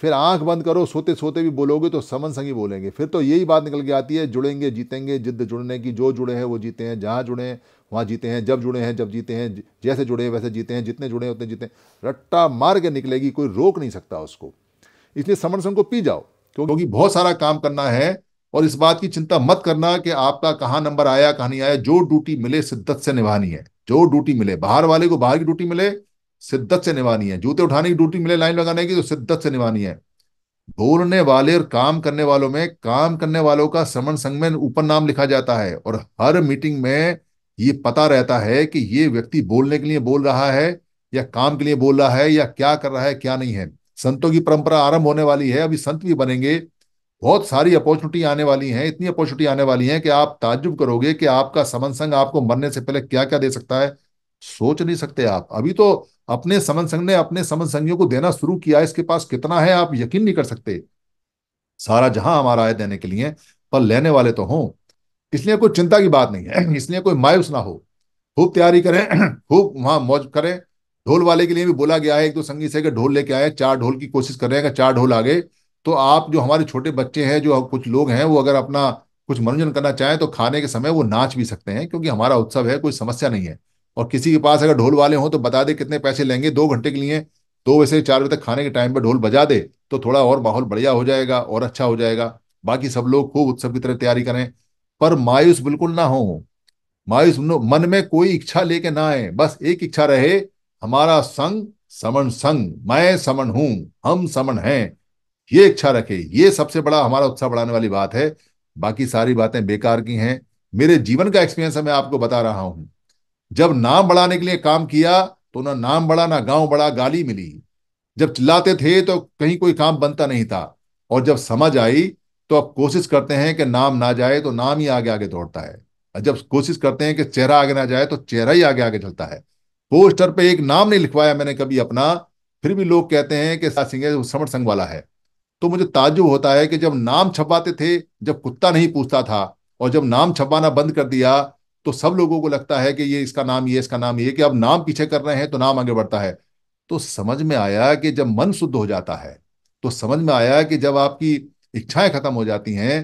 फिर आंख बंद करो सोते सोते भी बोलोगे तो समन संग ही बोलेंगे फिर तो यही बात निकल के आती है जुड़ेंगे जीतेंगे जिद्द जुड़ने की जो जुड़े हैं वो जीते हैं जहाँ जुड़े हैं वहाँ जीते हैं जब जुड़े हैं जब जीते हैं जैसे जुड़े हैं वैसे जीते हैं जितने जुड़े हैं उतने जीते हैं रट्टा मार के निकलेगी कोई रोक नहीं सकता उसको इसलिए समन संघ को पी जाओ क्योंकि बहुत सारा काम करना है और इस बात की चिंता मत करना कि आपका कहाँ नंबर आया कहाँ नहीं आया जो ड्यूटी मिले शिद्दत से निभानी है जो ड्यूटी मिले बाहर वाले को बाहर की ड्यूटी मिले शिद्दत से निभानी है जूते उठाने की ड्यूटी मिले लाइन लगाने की तो शिद्दत से निभानी है बोलने वाले और काम करने वालों में काम करने वालों का श्रमण संघ में ऊपर नाम लिखा जाता है और हर मीटिंग में ये पता रहता है कि ये व्यक्ति बोलने के लिए बोल रहा है या काम के लिए बोल रहा है या क्या कर रहा है क्या नहीं है संतों की परंपरा आरंभ होने वाली है अभी संत भी बनेंगे बहुत सारी अपॉर्चुनिटी आने वाली हैं इतनी अपॉर्चुनिटी आने वाली हैं कि आप ताजुब करोगे कि आपका समन संघ आपको मरने से पहले क्या क्या दे सकता है सोच नहीं सकते आप अभी तो अपने समन संघ ने अपने समन संघियों को देना शुरू किया इसके पास कितना है आप यकीन नहीं कर सकते सारा जहां हमारा है देने के लिए पर लेने वाले तो हों इसलिए कोई चिंता की बात नहीं है इसलिए कोई मायूस ना हो खूब तैयारी करें खूब वहां मौज करें ढोल वाले के लिए भी बोला गया है एक दो संगीत से ढोल लेके आए चार ढोल की कोशिश कर रहे हैं चार ढोल आ गए तो आप जो हमारे छोटे बच्चे हैं जो कुछ लोग हैं वो अगर अपना कुछ मनोरंजन करना चाहें तो खाने के समय वो नाच भी सकते हैं क्योंकि हमारा उत्सव है कोई समस्या नहीं है और किसी के पास अगर ढोल वाले हों तो बता दे कितने पैसे लेंगे दो घंटे के लिए दो बजे से चार बजे तक खाने के टाइम पर ढोल बजा दे तो थोड़ा और माहौल बढ़िया हो जाएगा और अच्छा हो जाएगा बाकी सब लोग खूब उत्सव की तरह तैयारी करें पर मायूस बिल्कुल ना हो मायूस मन में कोई इच्छा लेके ना आए बस एक इच्छा रहे हमारा संग समण संग मैं समण हूं हम समण हैं ये इच्छा रखे ये सबसे बड़ा हमारा उत्साह बढ़ाने वाली बात है बाकी सारी बातें बेकार की हैं मेरे जीवन का एक्सपीरियंस है मैं आपको बता रहा हूं जब नाम बढ़ाने के लिए काम किया तो ना नाम बढ़ा ना गांव बढ़ा गाली मिली जब चिल्लाते थे तो कहीं कोई काम बनता नहीं था और जब समझ आई तो अब कोशिश करते हैं कि नाम ना जाए तो नाम ही आगे आगे दौड़ता है जब कोशिश करते हैं कि चेहरा आगे ना जाए तो चेहरा ही आगे आगे चलता है पोस्टर पे एक नाम नहीं लिखवाया मैंने कभी अपना फिर भी लोग कहते हैं कि सिंह समर संघ वाला है तो मुझे ताजुब होता है कि जब नाम छपाते थे जब कुत्ता नहीं पूछता था और जब नाम छपाना बंद कर दिया तो सब लोगों को लगता है कि ये इसका नाम ये इसका नाम ये कि अब नाम पीछे कर रहे हैं तो नाम आगे बढ़ता है तो समझ में आया कि जब मन शुद्ध हो जाता है तो समझ में आया कि जब आपकी इच्छाएं खत्म हो जाती हैं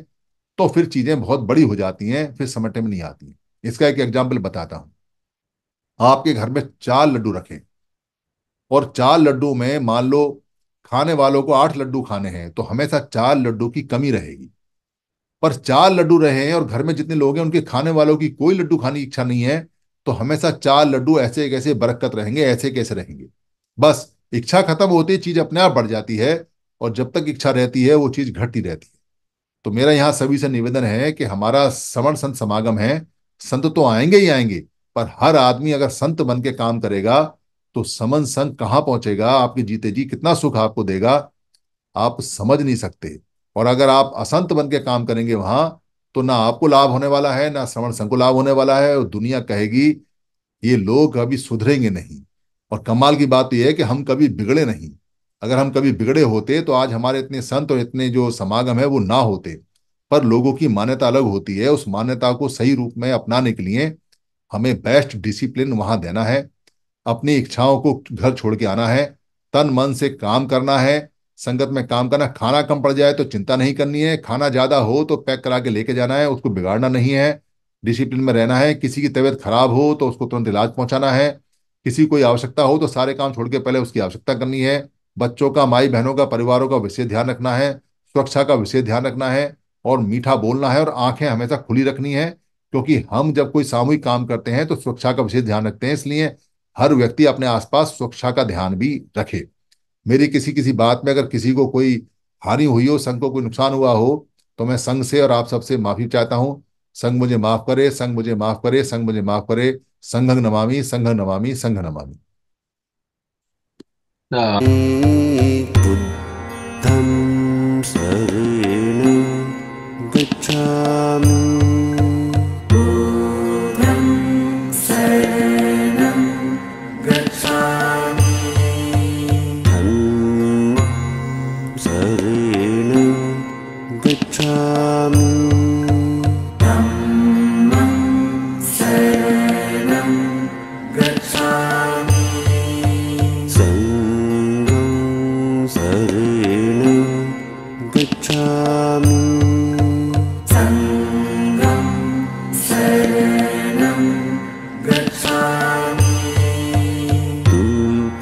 तो फिर चीजें बहुत बड़ी हो जाती हैं फिर समटे में नहीं आती इसका एक एग्जाम्पल बताता हूं आपके घर में चार लड्डू रखें और चार लड्डू में मान लो खाने वालों को आठ लड्डू खाने हैं तो हमेशा चार लड्डू की कमी रहेगी पर चार लड्डू रहे हैं और घर में जितने लोग हैं उनके खाने वालों की कोई लड्डू खाने की इच्छा नहीं है तो हमेशा चार लड्डू ऐसे कैसे बरकत रहेंगे ऐसे कैसे रहेंगे बस इच्छा खत्म होती चीज अपने आप बढ़ जाती है और जब तक इच्छा रहती है वो चीज घटती रहती है तो मेरा यहाँ सभी से निवेदन है कि हमारा समण संत समागम है संत तो आएंगे ही आएंगे पर हर आदमी अगर संत बन के काम करेगा तो समन संघ कहां पहुंचेगा आपके जीते जी कितना सुख आपको देगा आप समझ नहीं सकते और अगर आप असंत बन के काम करेंगे वहां तो ना आपको लाभ होने वाला है ना श्रवण संघ को लाभ होने वाला है और दुनिया कहेगी ये लोग अभी सुधरेंगे नहीं और कमाल की बात तो यह है कि हम कभी बिगड़े नहीं अगर हम कभी बिगड़े होते तो आज हमारे इतने संत और इतने जो समागम है वो ना होते पर लोगों की मान्यता अलग होती है उस मान्यता को सही रूप में अपनाने के लिए हमें बेस्ट डिसिप्लिन वहां देना है अपनी इच्छाओं को घर छोड़ के आना है तन मन से काम करना है संगत में काम करना खाना कम पड़ जाए तो चिंता नहीं करनी है खाना ज्यादा हो तो पैक करा के लेके जाना है उसको बिगाड़ना नहीं है डिसिप्लिन में रहना है किसी की तबीयत खराब हो तो उसको तुरंत इलाज पहुंचाना है किसी कोई आवश्यकता हो तो सारे काम छोड़ के पहले उसकी आवश्यकता करनी है बच्चों का माई बहनों का परिवारों का विशेष ध्यान रखना है सुरक्षा का विशेष ध्यान रखना है और मीठा बोलना है और आंखें हमेशा खुली रखनी है क्योंकि हम जब कोई सामूहिक काम करते हैं तो सुरक्षा का विशेष ध्यान रखते हैं इसलिए हर व्यक्ति अपने आसपास सुरक्षा का ध्यान भी रखे मेरी किसी किसी बात में अगर किसी को कोई हानि हुई हो संघ को कोई नुकसान हुआ हो तो मैं संघ से और आप सबसे माफी चाहता हूं संघ मुझे माफ करे संघ मुझे माफ करे संघ मुझे माफ करे संघ नमामि संघ नमामि संघ नमामि गच्छामि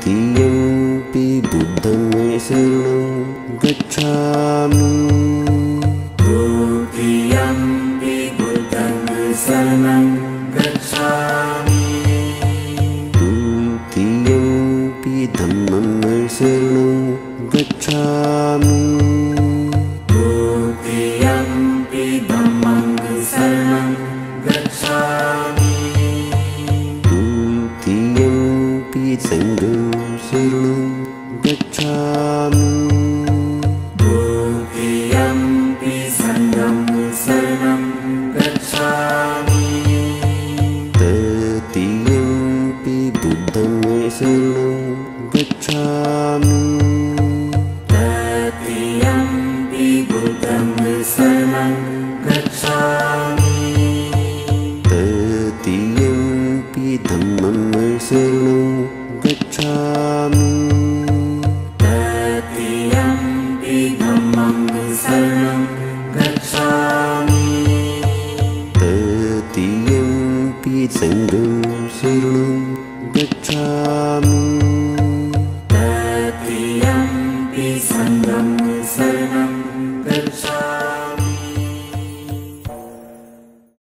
तीयमपि बुद्धं सर्वं गच्छामि